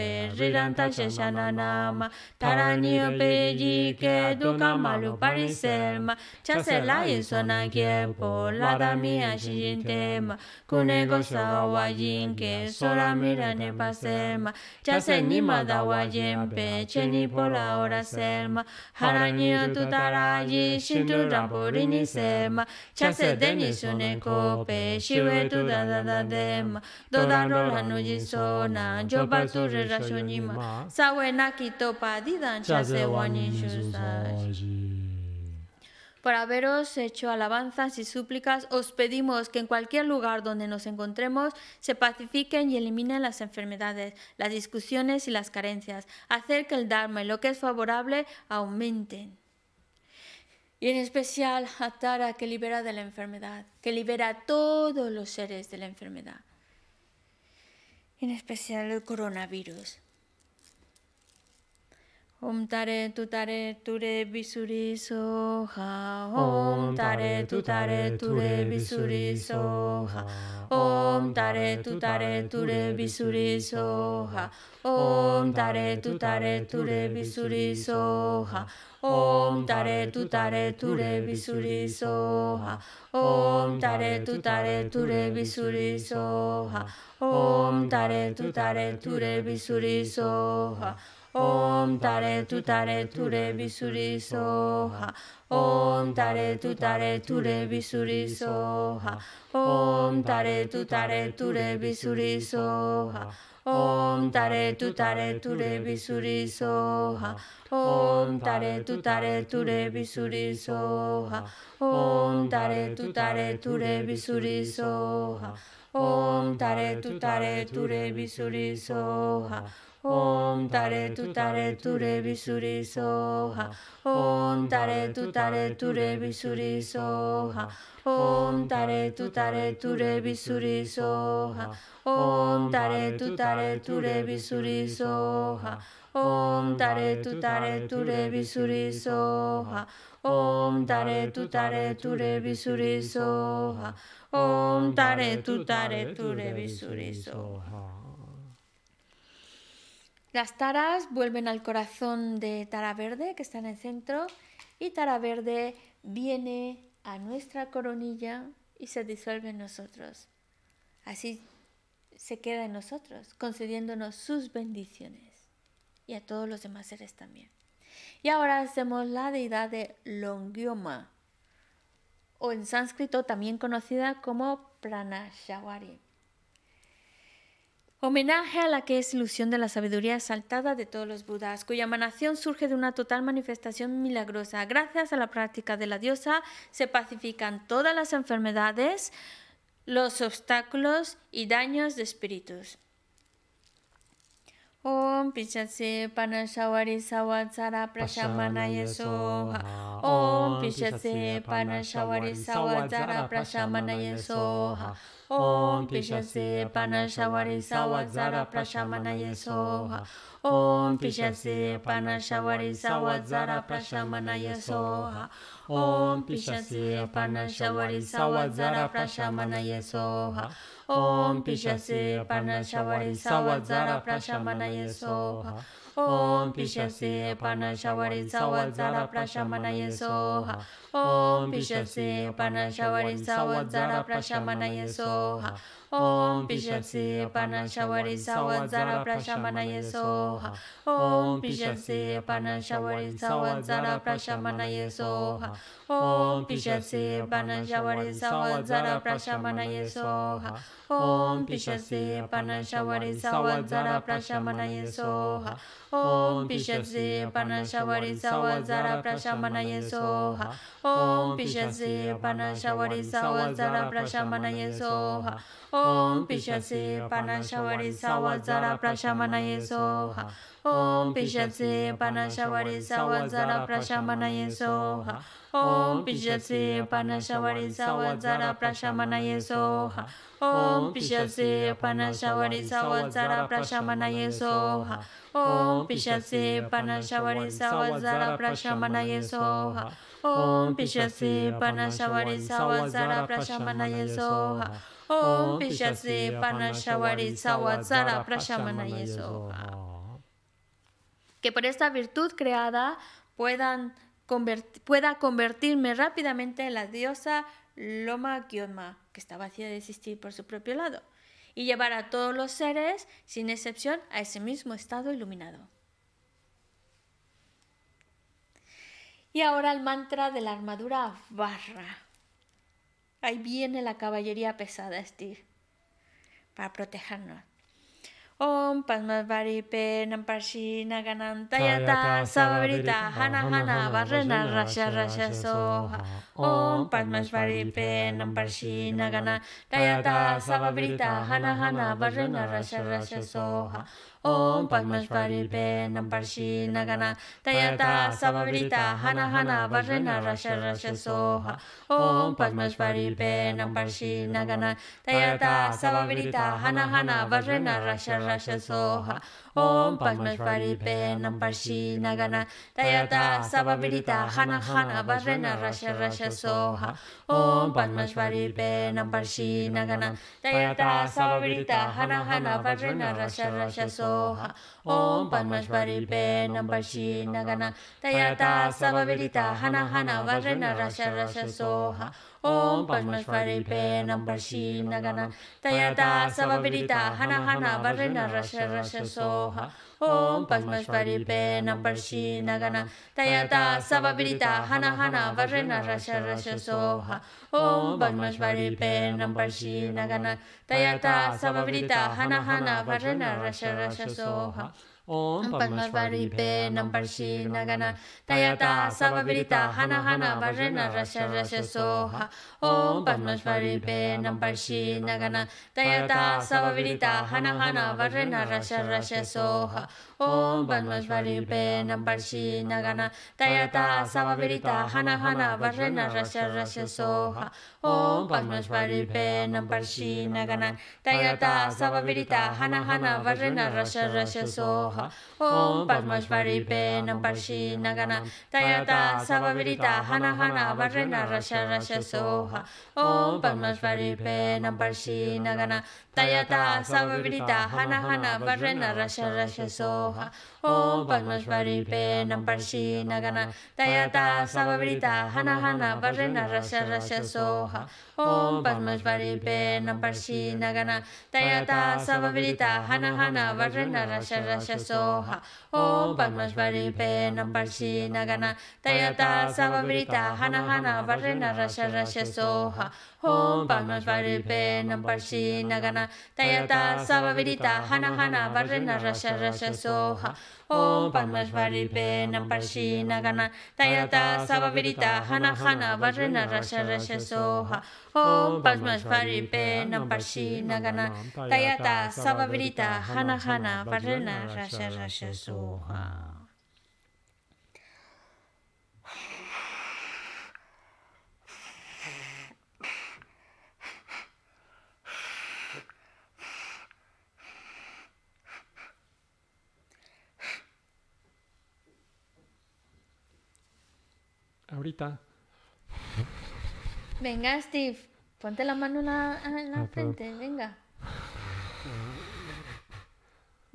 S1: pe riranta sheshana nama tarani pe ji malu pariselma Chasela la isona kiepo la da mia shintema kune gosa wa Sola sora mira ne paselma chase nima da wa yempe cheni pola ora selma harani Tutaraji, taraji shintu rampuri ni selma chase deni sune kope shiwe tu da da da dema dodaro la no jisona joba Por haberos hecho alabanzas y súplicas, os pedimos que en cualquier lugar donde nos encontremos se pacifiquen y eliminen las enfermedades, las discusiones y las carencias. Hacer que el Dharma y lo que es favorable aumenten. Y en especial a Tara que libera de la enfermedad, que libera a todos los seres de la enfermedad en especial el coronavirus. Om tare tu tare ture visuri soha. Om tare tu tare ture bisuri soha. Om tare tu tare ture bisuri soha. Om tare tu tare ture bisuri soha. Om tare tutare ture bizuri zoha. Om tare tutare ture bizuri zoha. Om tare tutare ture bizuri zoha. Om tare tutare ture bizuri zoha. Om tare tutare ture bizuri zoha. Om tare tutare ture bizuri zoha. Om tare ture Om tare tu tare ture bisuri soha. Om tare tu tare ture bisuri soha. Om tare tu tare ture bisuri soha. Om tare tu tare ture bisuri soha. Om tare tare ture bizuri zoja, Om tare ture bizuri zoja, Om tare ture bizuri zoja, Om tare ture bizuri zoja, Om tare ture bizuri zoja, Om tare ture bizuri zoja, Om tare ture bizuri zoja. Las taras vuelven al corazón de Tara Verde, que está en el centro, y Tara Verde viene a nuestra coronilla y se disuelve en nosotros. Así se queda en nosotros, concediéndonos sus bendiciones y a todos los demás seres también. Y ahora hacemos la deidad de Longyoma, o en sánscrito también conocida como Pranashawari. Homenaje a la que es ilusión de la sabiduría exaltada de todos los Budas, cuya emanación surge de una total manifestación milagrosa. Gracias a la práctica de la diosa se pacifican todas las enfermedades, los obstáculos y daños de espíritus. ओम पिशसे पनशवरी सवत्सरा प्रशमनय सोहा ओम पिशसे पनशवरी सवत्सरा प्रशमनय सोहा ओम पिशसे पनशवरी सवत्सरा प्रशमनय सोहा ओम पिशसे पनशवरी सवत्सरा प्रशमनय सोहा ओम पिशसे पनशवरी सवत्सरा प्रशमनय Soha Pishassipana Shavari saw Zara prashamana yesoha. Oh Pishassi, Pana Shavari saw Zara prashamana yesoha. Oh Pishassé, Pana Shawari saw Zara prashamana Om pishase panashavarisavajara prashamana yesoha Om pishase panashavarisavajara prashamana yesoha Om pishase banajavarisavajara prashamana yesoha Om pishase panashavarisavajara prashamana yesoha Om pishase panashavarisavajara prashamana yesoha Om pishase panashavarisavajara prashamana yesoha ॐ पिशसे पानाशावरी सावध जरा प्रशामनाये सोहा ॐ पिशसे पानाशावरी सावध जरा प्रशामनाये सोहा ॐ पिशसे पानाशावरी सावध जरा सोहा ओम पिशसे पानाशावरी सावध जरा प्रशामनाये सोहा ॐ पिशसे पानाशावरी सावध जरा सोहा ॐ पिशसे Soha Que por esta virtud creada puedan pueda convertirme rápidamente en la diosa Loma Gyoma, que está vacía de existir por su propio lado, y llevar a todos los seres, sin excepción, a ese mismo estado iluminado. Y ahora el mantra de la armadura barra. Ahí viene la caballería pesada, Steve, para protegernos. Om Padma Varipe Namparshi Naganantayata Sabarita Hana Hana Barrena Rasha Rasha Soha Om Padma Varipe Namparshi Naganantayata Sabarita Hana Hana Barrena Rasha Rasha Soha Om Padmasvari Penam Parshi Nagana Tayata Sabavrita Hana Hana Varrena Rasha Rasha Soha Om Padmasvari Penam Parshi Nagana Tayata SAVAVIRITA Hana Hana Varrena Rasha Rasha Soha ॐ परमेश्वरीपेन पर्शीनगन तयता सवविदिता हन हन वरण रश रश सोह ॐ परमेश्वरीपेन पर्शीनगन तयता सवविदिता हन हन वरण रश रश सोह ॐ परमेश्वरीपेन पर्शीनगन तयता सवविदिता हन हन वरण रश रश सोह Oh, Om Padmasvari pena Parshi Nagana Tayata sababilita Hana Hana Varina Rasha Rasha Soha Om Padmasvari pena Parshi Nagana Tayata sababilita Hana Hana Varina Rasha Rasha Soha Om Padmasvari pena Parshi Nagana Tayata Savavirita Hana Hana Varina Rasha Rasha Soha Om Padmasvari Pe Nam Parshi Nagana Tayata Savabirita Hana Hana Varena Rasha Rasha Soha Om Padmasvari Pe Nam Parshi Nagana Tayata Savabirita Hana Hana Varena Rasha Rasha Soha ॐ hana पेनं पर्षि नगन तयता सवविरिता हन हन वर्षन रश रश सोहा ॐ पद्मश्वरी पेनं पर्षि नगन तयता सवविरिता हन हन वर्षन रश रश सोहा ॐ पद्मश्वरी पेनं पर्षि नगन तयता सवविरिता हन हन वर्षन रश रश सोहा ॐ पद्मश्वरी पेनं पर्षि नगन तयता सवविरिता हन हन वर्षन रश रश सोहा Aloha Om oh, Padmasvari Penam Parshina Gana Tayata Savavita Hana Hana Varena Rasha Rasha Soha ॐ पद्मस्वरूपे नमर्षि नगन दयता सवविदिता हन हन वर्णरसरसोः ॐ पद्मस्वरूपे नमर्षि नगन दयता सवविदिता हन हन वर्णरसरसोः ॐ पद्मस्वरूपे नमर्षि नगन दयता सवविदिता हन हन वर्णरसरसोः Om Parmasvari Pe Nam Parshina Gana Tayata Sabavirita Hana Hana Vajrena Rasha Rasha Soha Om Parmasvari Pe Nam Parshina Gana Tayata Sabavirita Hana Hana Vajrena Rasha Rasha Soha ahorita. Venga, Steve, ponte la mano en la, frente, venga.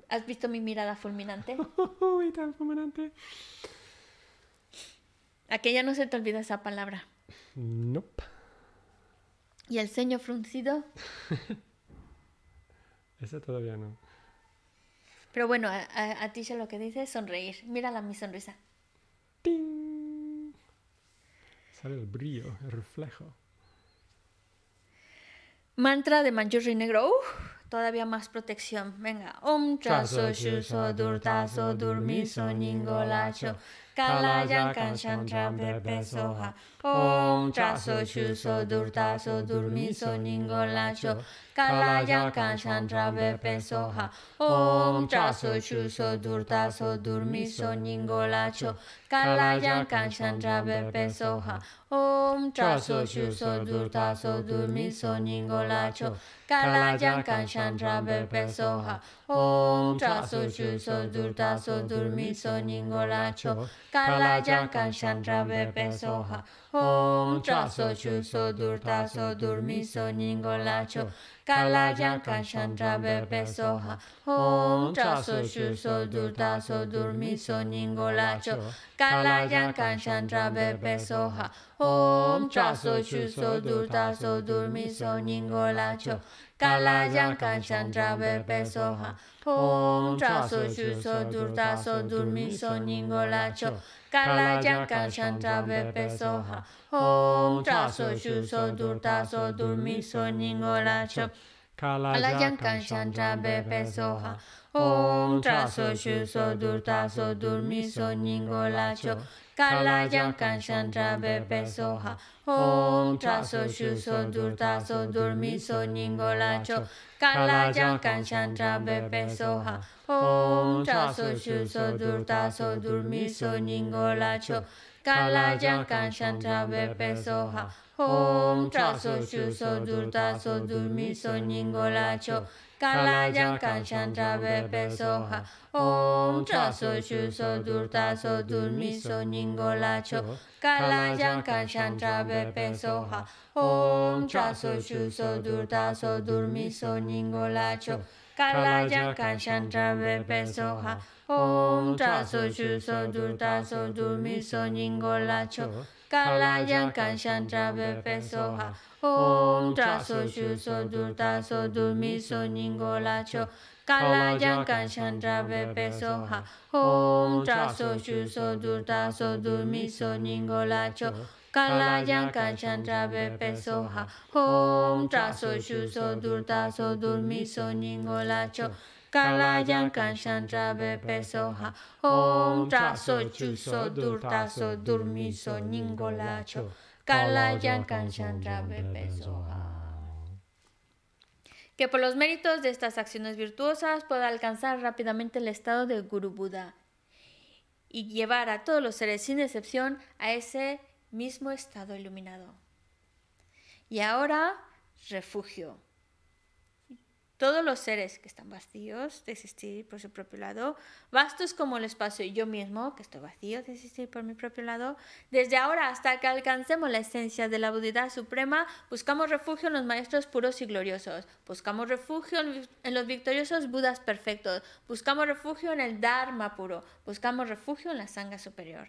S1: ¿Has visto mi mirada fulminante? Uy, tan fulminante. Aquella no se te olvida esa palabra. Nope. ¿Y el ceño fruncido? Ese todavía no. Pero bueno, a, a, ti se lo que dice es sonreír. Mírala mi sonrisa. ¡Ting! Sale el brillo, el reflejo. Mantra de Manjurri Negro. todavía más protección. Venga. Om cha so shu so Kalajan kanchan trampe pesoha. Om traso chuso durtaso durmiso ningolacho. Kalajan kanchan trampe pesoha. Om traso chuso durtaso durmiso ningolacho. Kalajan kanchan trampe pesoha. Om cha so shu so du ta so du mi so ni go la cho ka la jang kan shan tra Kala Janka Chandra Bebe Soha Om Traso Shuso Durdaso Durmiso Ningolacho Kala Janka Chandra Bebe Soha Om Traso Shuso Durdaso Durmiso Ningolacho Kala Janka Chandra Bebe Soha Om Traso Shuso Durdaso Durmiso Ningolacho Kala jaka shanta vepe soha. Om tra so shu so dur ta so dur mi so ningola chop. Kala jaka shanta vepe soha.
S2: Om tra so shu so dur
S1: ta so dur mi so ningola chop. Kalayam be Bebe Soha Om Traso Shuso Durtaso dormiso Ningolacho Kalayam be Bebe Soha Om Traso Shuso Durtaso dormiso Ningolacho Kalayam be un Soha Om Traso so Durtaso dormiso lacho kala Kalajang kanchan trabe pesoha. Om cha so so so chu dur dur ta mi traso shuso durtaso durmiso ningolacho. Kalajang kanchan trabe pesoha. Om cha so so so chu dur dur ta mi traso shuso durtaso durmiso ningolacho. Kalajang kanchan trabe pesoha. Om cha so so so chu dur dur ta mi traso shuso durtaso durmiso ningolacho. Kalajang kanchan trabe pesoha. Aum tsa so произ-so dur-ta so dur-ni so nini la cho Kha jang khan shan tra be'pe so ha so," so ta so so la cho jang shan tra so so so ta so so la cho jang shan tra so so so ta so so la cho Que por los méritos de estas acciones virtuosas pueda alcanzar rápidamente el estado de Guru Buda y llevar a todos los seres sin excepción a ese mismo estado iluminado. Y ahora, refugio. Todos los seres que están vacíos de existir por su propio lado, vastos como el espacio y yo mismo, que estoy vacío de existir por mi propio lado, desde ahora hasta que alcancemos la esencia de la Budidad suprema, buscamos refugio en los maestros puros y gloriosos, buscamos refugio en los victoriosos Budas perfectos, buscamos refugio en el Dharma puro, buscamos refugio en la sangha superior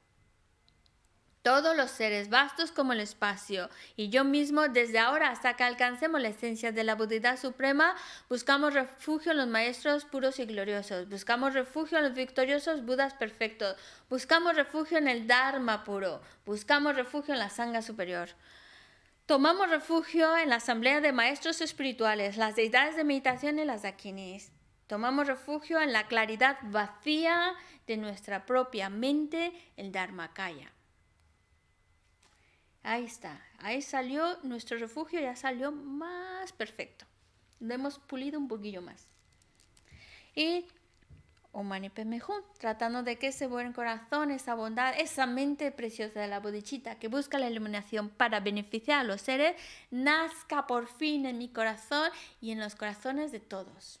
S1: todos los seres vastos como el espacio, y yo mismo desde ahora hasta que alcancemos la esencia de la Buddhidad suprema, buscamos refugio en los maestros puros y gloriosos, buscamos refugio en los victoriosos Budas perfectos, buscamos refugio en el Dharma puro, buscamos refugio en la Sangha superior. Tomamos refugio en la asamblea de maestros espirituales, las deidades de meditación y las dakinis. Tomamos refugio en la claridad vacía de nuestra propia mente, el Dharma Kaya. Ahí está, ahí salió nuestro refugio, ya salió más perfecto. Lo hemos pulido un poquillo más. Y Omanipe mejor, tratando de que ese buen corazón, esa bondad, esa mente preciosa de la bodichita que busca la iluminación para beneficiar a los seres, nazca por fin en mi corazón y en los corazones de todos.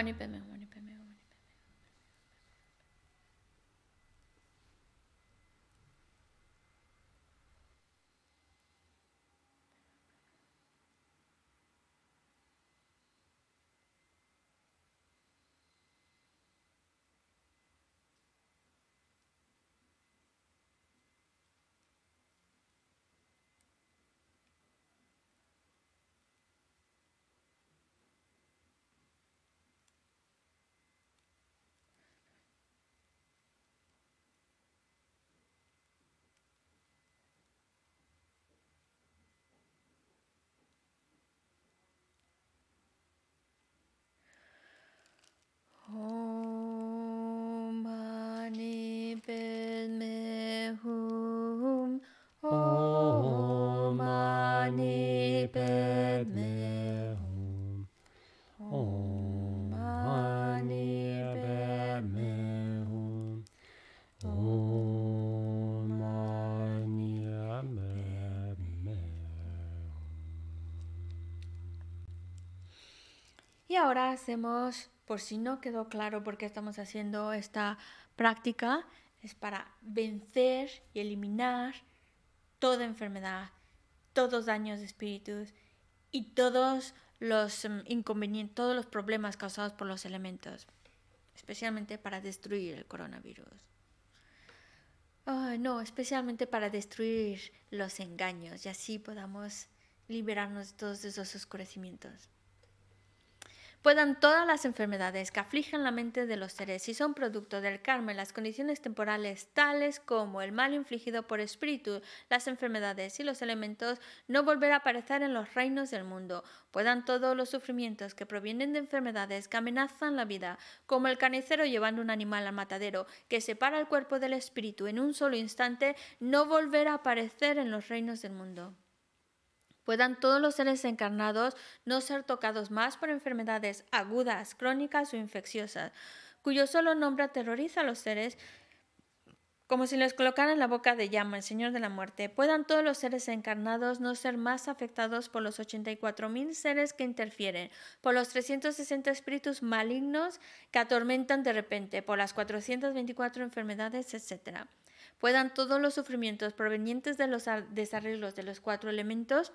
S1: Pani Pemy. Y ahora hacemos, por si no quedó claro por qué estamos haciendo esta práctica, es para vencer y eliminar toda enfermedad, todos daños de espíritus y todos los em, inconvenientes, todos los problemas causados por los elementos, especialmente para destruir el coronavirus. no, especialmente para destruir los engaños y así podamos liberarnos de todos esos oscurecimientos puedan todas las enfermedades que afligen la mente de los seres y son producto del karma las condiciones temporales tales como el mal infligido por espíritu, las enfermedades y los elementos no volver a aparecer en los reinos del mundo, puedan todos los sufrimientos que provienen de enfermedades que amenazan la vida, como el carnicero llevando un animal al matadero que separa el cuerpo del espíritu en un solo instante, no volver a aparecer en los reinos del mundo puedan todos los seres encarnados no ser tocados más por enfermedades agudas, crónicas o infecciosas, cuyo solo nombre aterroriza a los seres como si les colocaran la boca de llama, el Señor de la Muerte, puedan todos los seres encarnados no ser más afectados por los 84.000 seres que interfieren, por los 360 espíritus malignos que atormentan de repente, por las 424 enfermedades, etc. Puedan todos los sufrimientos provenientes de los desarreglos de los cuatro elementos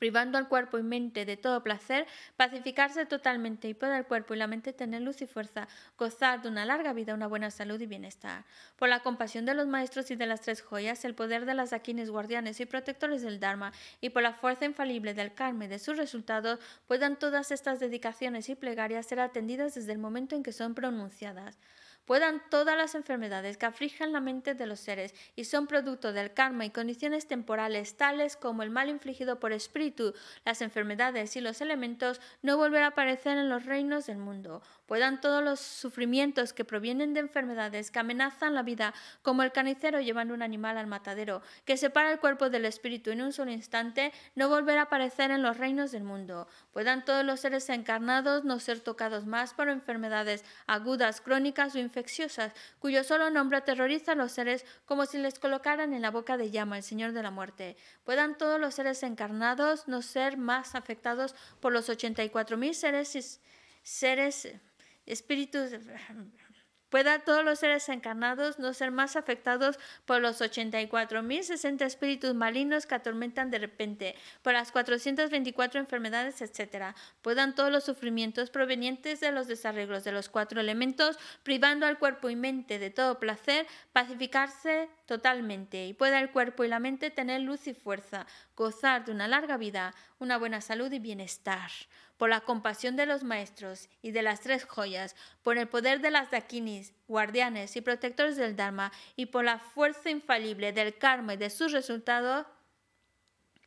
S1: privando al cuerpo y mente de todo placer, pacificarse totalmente y poder el cuerpo y la mente tener luz y fuerza, gozar de una larga vida, una buena salud y bienestar. Por la compasión de los maestros y de las tres joyas, el poder de las aquines guardianes y protectores del Dharma, y por la fuerza infalible del karma y de sus resultados, puedan todas estas dedicaciones y plegarias ser atendidas desde el momento en que son pronunciadas puedan todas las enfermedades que aflijan la mente de los seres y son producto del karma y condiciones temporales tales como el mal infligido por espíritu, las enfermedades y los elementos no volver a aparecer en los reinos del mundo, puedan todos los sufrimientos que provienen de enfermedades que amenazan la vida, como el carnicero llevando un animal al matadero, que separa el cuerpo del espíritu en un solo instante, no volver a aparecer en los reinos del mundo, puedan todos los seres encarnados no ser tocados más por enfermedades agudas, crónicas o cuyo solo nombre aterroriza a los seres como si les colocaran en la boca de llama el Señor de la Muerte. Puedan todos los seres encarnados no ser más afectados por los 84.000 seres, seres espíritus Puedan todos los seres encarnados no ser más afectados por los 84.060 espíritus malignos que atormentan de repente, por las 424 enfermedades, etc. Puedan todos los sufrimientos provenientes de los desarreglos de los cuatro elementos, privando al cuerpo y mente de todo placer, pacificarse totalmente y pueda el cuerpo y la mente tener luz y fuerza, gozar de una larga vida, una buena salud y bienestar, por la compasión de los maestros y de las tres joyas, por el poder de las dakinis, guardianes y protectores del Dharma y por la fuerza infalible del karma y de sus resultados,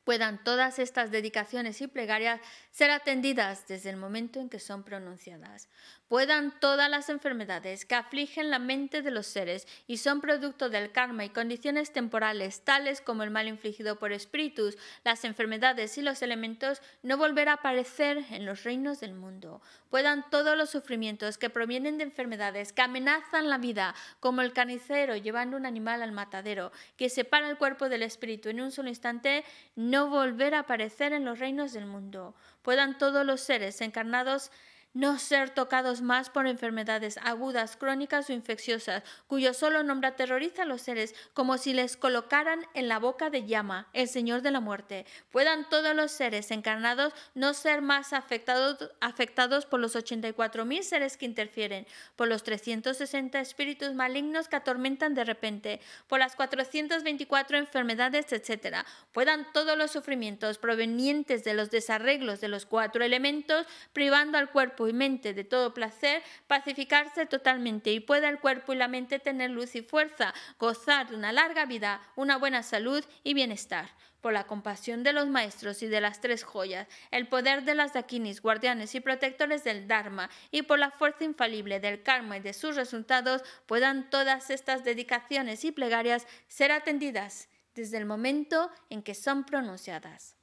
S1: puedan todas estas dedicaciones y plegarias ser atendidas desde el momento en que son pronunciadas puedan todas las enfermedades que afligen la mente de los seres y son producto del karma y condiciones temporales tales como el mal infligido por espíritus, las enfermedades y los elementos no volver a aparecer en los reinos del mundo. Puedan todos los sufrimientos que provienen de enfermedades que amenazan la vida, como el carnicero llevando un animal al matadero, que separa el cuerpo del espíritu en un solo instante, no volver a aparecer en los reinos del mundo. Puedan todos los seres encarnados no ser tocados más por enfermedades agudas, crónicas o infecciosas, cuyo solo nombre aterroriza a los seres, como si les colocaran en la boca de llama, el Señor de la muerte. Puedan todos los seres encarnados no ser más afectados, por los 84.000 seres que interfieren, por los 360 espíritus malignos que atormentan de repente, por las 424 enfermedades, etc. Puedan todos los sufrimientos provenientes de los desarreglos de los cuatro elementos, privando al cuerpo y mente de todo placer, pacificarse totalmente y pueda el cuerpo y la mente tener luz y fuerza, gozar de una larga vida, una buena salud y bienestar por la compasión de los maestros y de las tres joyas, el poder de las dakinis, guardianes y protectores del Dharma, y por la fuerza infalible del karma y de sus resultados, puedan todas estas dedicaciones y plegarias ser atendidas desde el momento en que son pronunciadas.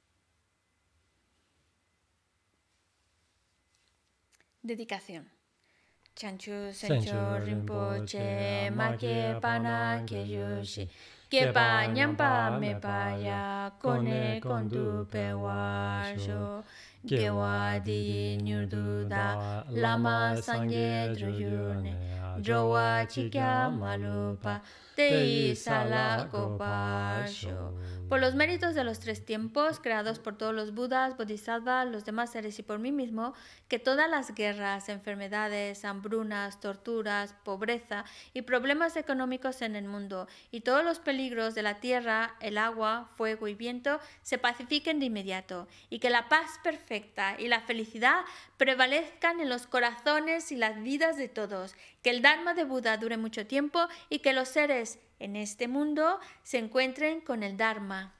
S1: dedicación chanchu sancho rinpoche, ma que pana que yo si
S2: que pa ñampa me pa ya
S1: con e con tu pe wa que wa di ñu duda, la ma sangue tru wa Por los méritos de los tres tiempos creados por todos los Budas, Bodhisattvas, los demás seres y por mí mismo, que todas las guerras, enfermedades, hambrunas, torturas, pobreza y problemas económicos en el mundo y todos los peligros de la tierra, el agua, fuego y viento se pacifiquen de inmediato y que la paz perfecta y la felicidad prevalezcan en los corazones y las vidas de todos, que el Dharma de Buda dure mucho tiempo y que los seres en este mundo se encuentren con el Dharma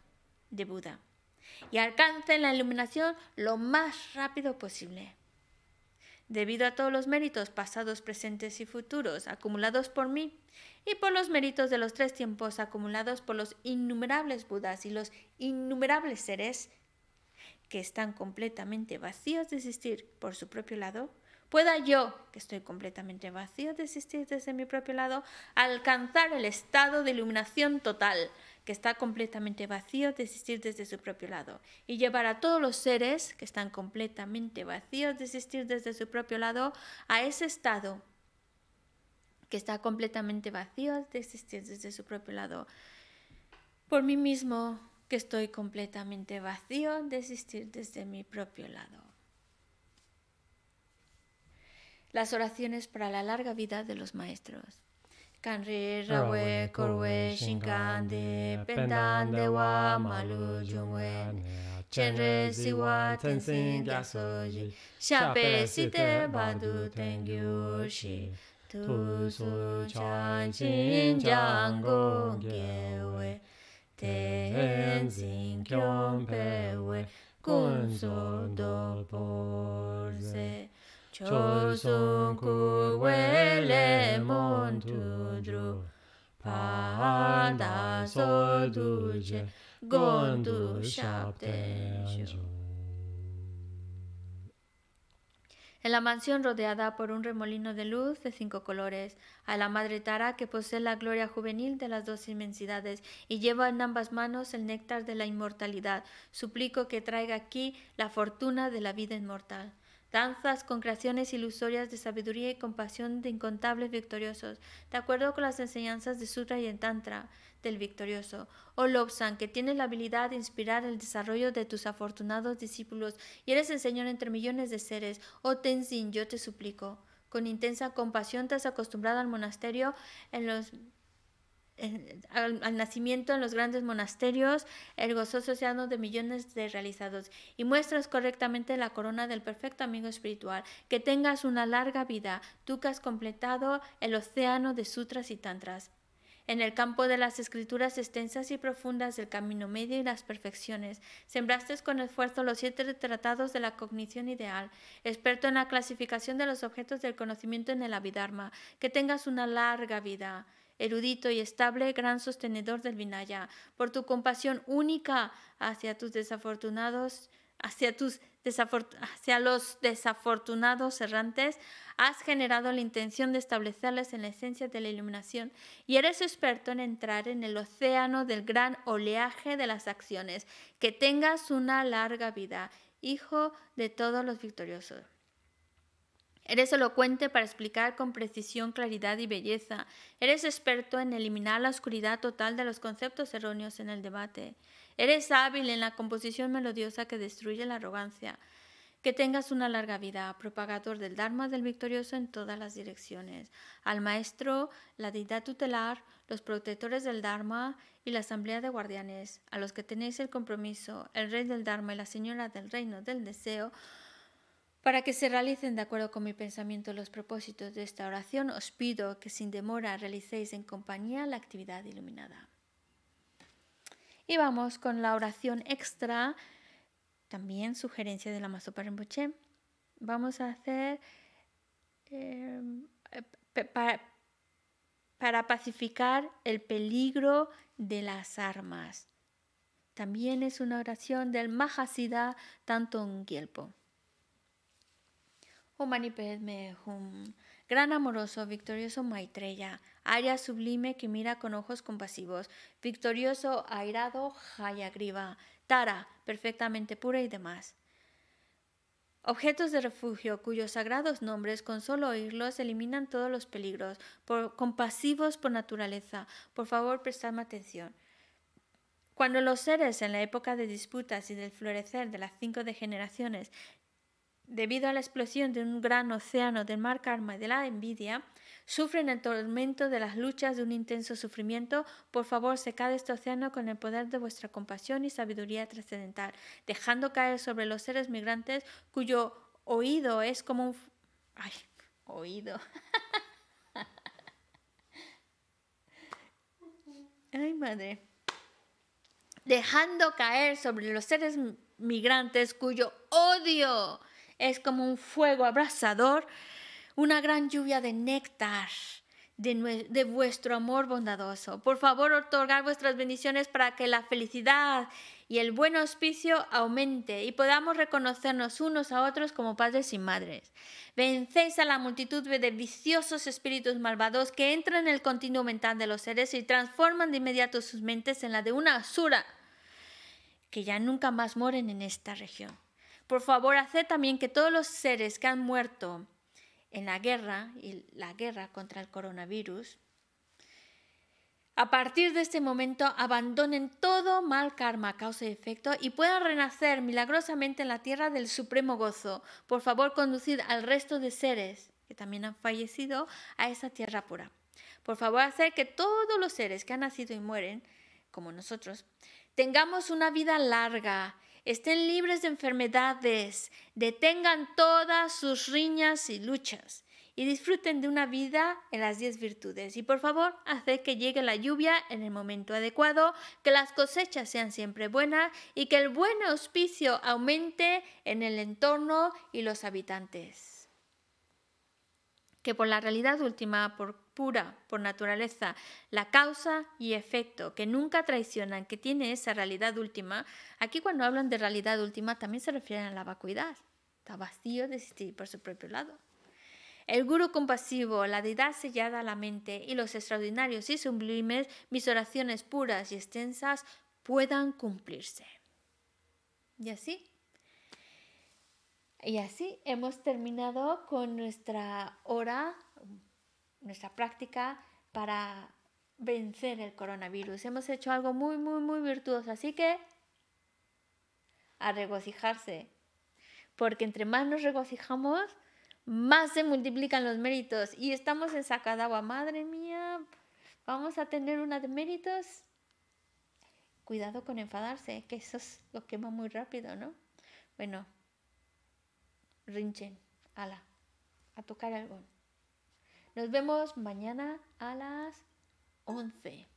S1: de Buda y alcancen la iluminación lo más rápido posible. Debido a todos los méritos pasados, presentes y futuros acumulados por mí, y por los méritos de los tres tiempos acumulados por los innumerables Budas y los innumerables seres que están completamente vacíos de existir por su propio lado, pueda yo, que estoy completamente vacío de existir desde mi propio lado, alcanzar el estado de iluminación total, que está completamente vacío de existir desde su propio lado, y llevar a todos los seres que están completamente vacíos de existir desde su propio lado a ese estado que está completamente vacío de existir desde su propio lado. Por mí mismo, que estoy completamente vacío de existir desde mi propio lado las oraciones para la larga vida de los maestros. Kanri Rawe Korwe Shinkande Pendan wa Malu Jungwe Chenre Siwa te ba Shape ten Badu Tengyushi Tu Su Chan Chin Jang Gong sin Tenzin pe Pewe Kun So Do se en la mansión rodeada por un remolino de luz de cinco colores, a la madre Tara que posee la gloria juvenil de las dos inmensidades y lleva en ambas manos el néctar de la inmortalidad, suplico que traiga aquí la fortuna de la vida inmortal danzas con creaciones ilusorias de sabiduría y compasión de incontables victoriosos, de acuerdo con las enseñanzas de Sutra y en Tantra del victorioso. Oh Lobsan, que tienes la habilidad de inspirar el desarrollo de tus afortunados discípulos y eres el Señor entre millones de seres. Oh Tenzin, yo te suplico. Con intensa compasión te has acostumbrado al monasterio en los eh, al, nacimiento en los grandes monasterios, el gozoso océano de millones de realizados, y muestras correctamente la corona del perfecto amigo espiritual. Que tengas una larga vida, tú que has completado el océano de sutras y tantras. En el campo de las escrituras extensas y profundas del camino medio y las perfecciones, sembraste con esfuerzo los siete tratados de la cognición ideal, experto en la clasificación de los objetos del conocimiento en el Abhidharma, que tengas una larga vida erudito y estable, gran sostenedor del Vinaya, por tu compasión única hacia tus desafortunados, hacia tus hacia los desafortunados errantes, has generado la intención de establecerles en la esencia de la iluminación y eres experto en entrar en el océano del gran oleaje de las acciones. Que tengas una larga vida, hijo de todos los victoriosos. Eres elocuente para explicar con precisión, claridad y belleza. Eres experto en eliminar la oscuridad total de los conceptos erróneos en el debate. Eres hábil en la composición melodiosa que destruye la arrogancia. Que tengas una larga vida, propagador del Dharma del victorioso en todas las direcciones. Al maestro, la deidad tutelar, los protectores del Dharma y la asamblea de guardianes, a los que tenéis el compromiso, el rey del Dharma y la señora del reino del deseo, para que se realicen de acuerdo con mi pensamiento los propósitos de esta oración, os pido que sin demora realicéis en compañía la actividad iluminada. Y vamos con la oración extra, también sugerencia de la Mazopa Vamos a hacer eh, eh, para, pacificar el peligro de las armas. También es una oración del Mahasida en Humani un gran amoroso, victorioso Maitreya, área sublime que mira con ojos compasivos, victorioso, airado Hayagriva, Tara, perfectamente pura y demás. Objetos de refugio cuyos sagrados nombres con solo oírlos eliminan todos los peligros, por, compasivos por naturaleza. Por favor, prestadme atención. Cuando los seres en la época de disputas y del florecer de las cinco degeneraciones debido a la explosión de un gran océano del mar karma y de la envidia, sufren el tormento de las luchas de un intenso sufrimiento. Por favor, secad este océano con el poder de vuestra compasión y sabiduría trascendental, dejando caer sobre los seres migrantes cuyo oído es como un... ¡Ay! Oído. ¡Ay, madre! Dejando caer sobre los seres migrantes cuyo odio es como un fuego abrasador, una gran lluvia de néctar. De, vuestro amor bondadoso. Por favor, otorgar vuestras bendiciones para que la felicidad y el buen auspicio aumente y podamos reconocernos unos a otros como padres y madres. Vencéis a la multitud de viciosos espíritus malvados que entran en el continuo mental de los seres y transforman de inmediato sus mentes en la de una asura que ya nunca más moren en esta región. Por favor, hace también que todos los seres que han muerto en la guerra y la guerra contra el coronavirus, a partir de este momento abandonen todo mal karma, causa y efecto y puedan renacer milagrosamente en la tierra del supremo gozo. Por favor, conducid al resto de seres que también han fallecido a esa tierra pura. Por favor, hacer que todos los seres que han nacido y mueren, como nosotros, tengamos una vida larga estén libres de enfermedades, detengan todas sus riñas y luchas y disfruten de una vida en las diez virtudes. Y por favor, haced que llegue la lluvia en el momento adecuado, que las cosechas sean siempre buenas y que el buen auspicio aumente en el entorno y los habitantes que por la realidad última, por pura, por naturaleza, la causa y efecto, que nunca traicionan, que tiene esa realidad última, aquí cuando hablan de realidad última también se refieren a la vacuidad, está vacío de existir por su propio lado. El gurú compasivo, la deidad sellada a la mente y los extraordinarios y sublimes, mis oraciones puras y extensas puedan cumplirse. Y así y así hemos terminado con nuestra hora, nuestra práctica para vencer el coronavirus. Hemos hecho algo muy, muy, muy virtuoso. Así que a regocijarse. Porque entre más nos regocijamos, más se multiplican los méritos. Y estamos en agua. Madre mía, vamos a tener una de méritos. Cuidado con enfadarse, que eso es lo quema muy rápido, ¿no? Bueno, rinchen, ala, a tocar el Nos vemos mañana a las 11.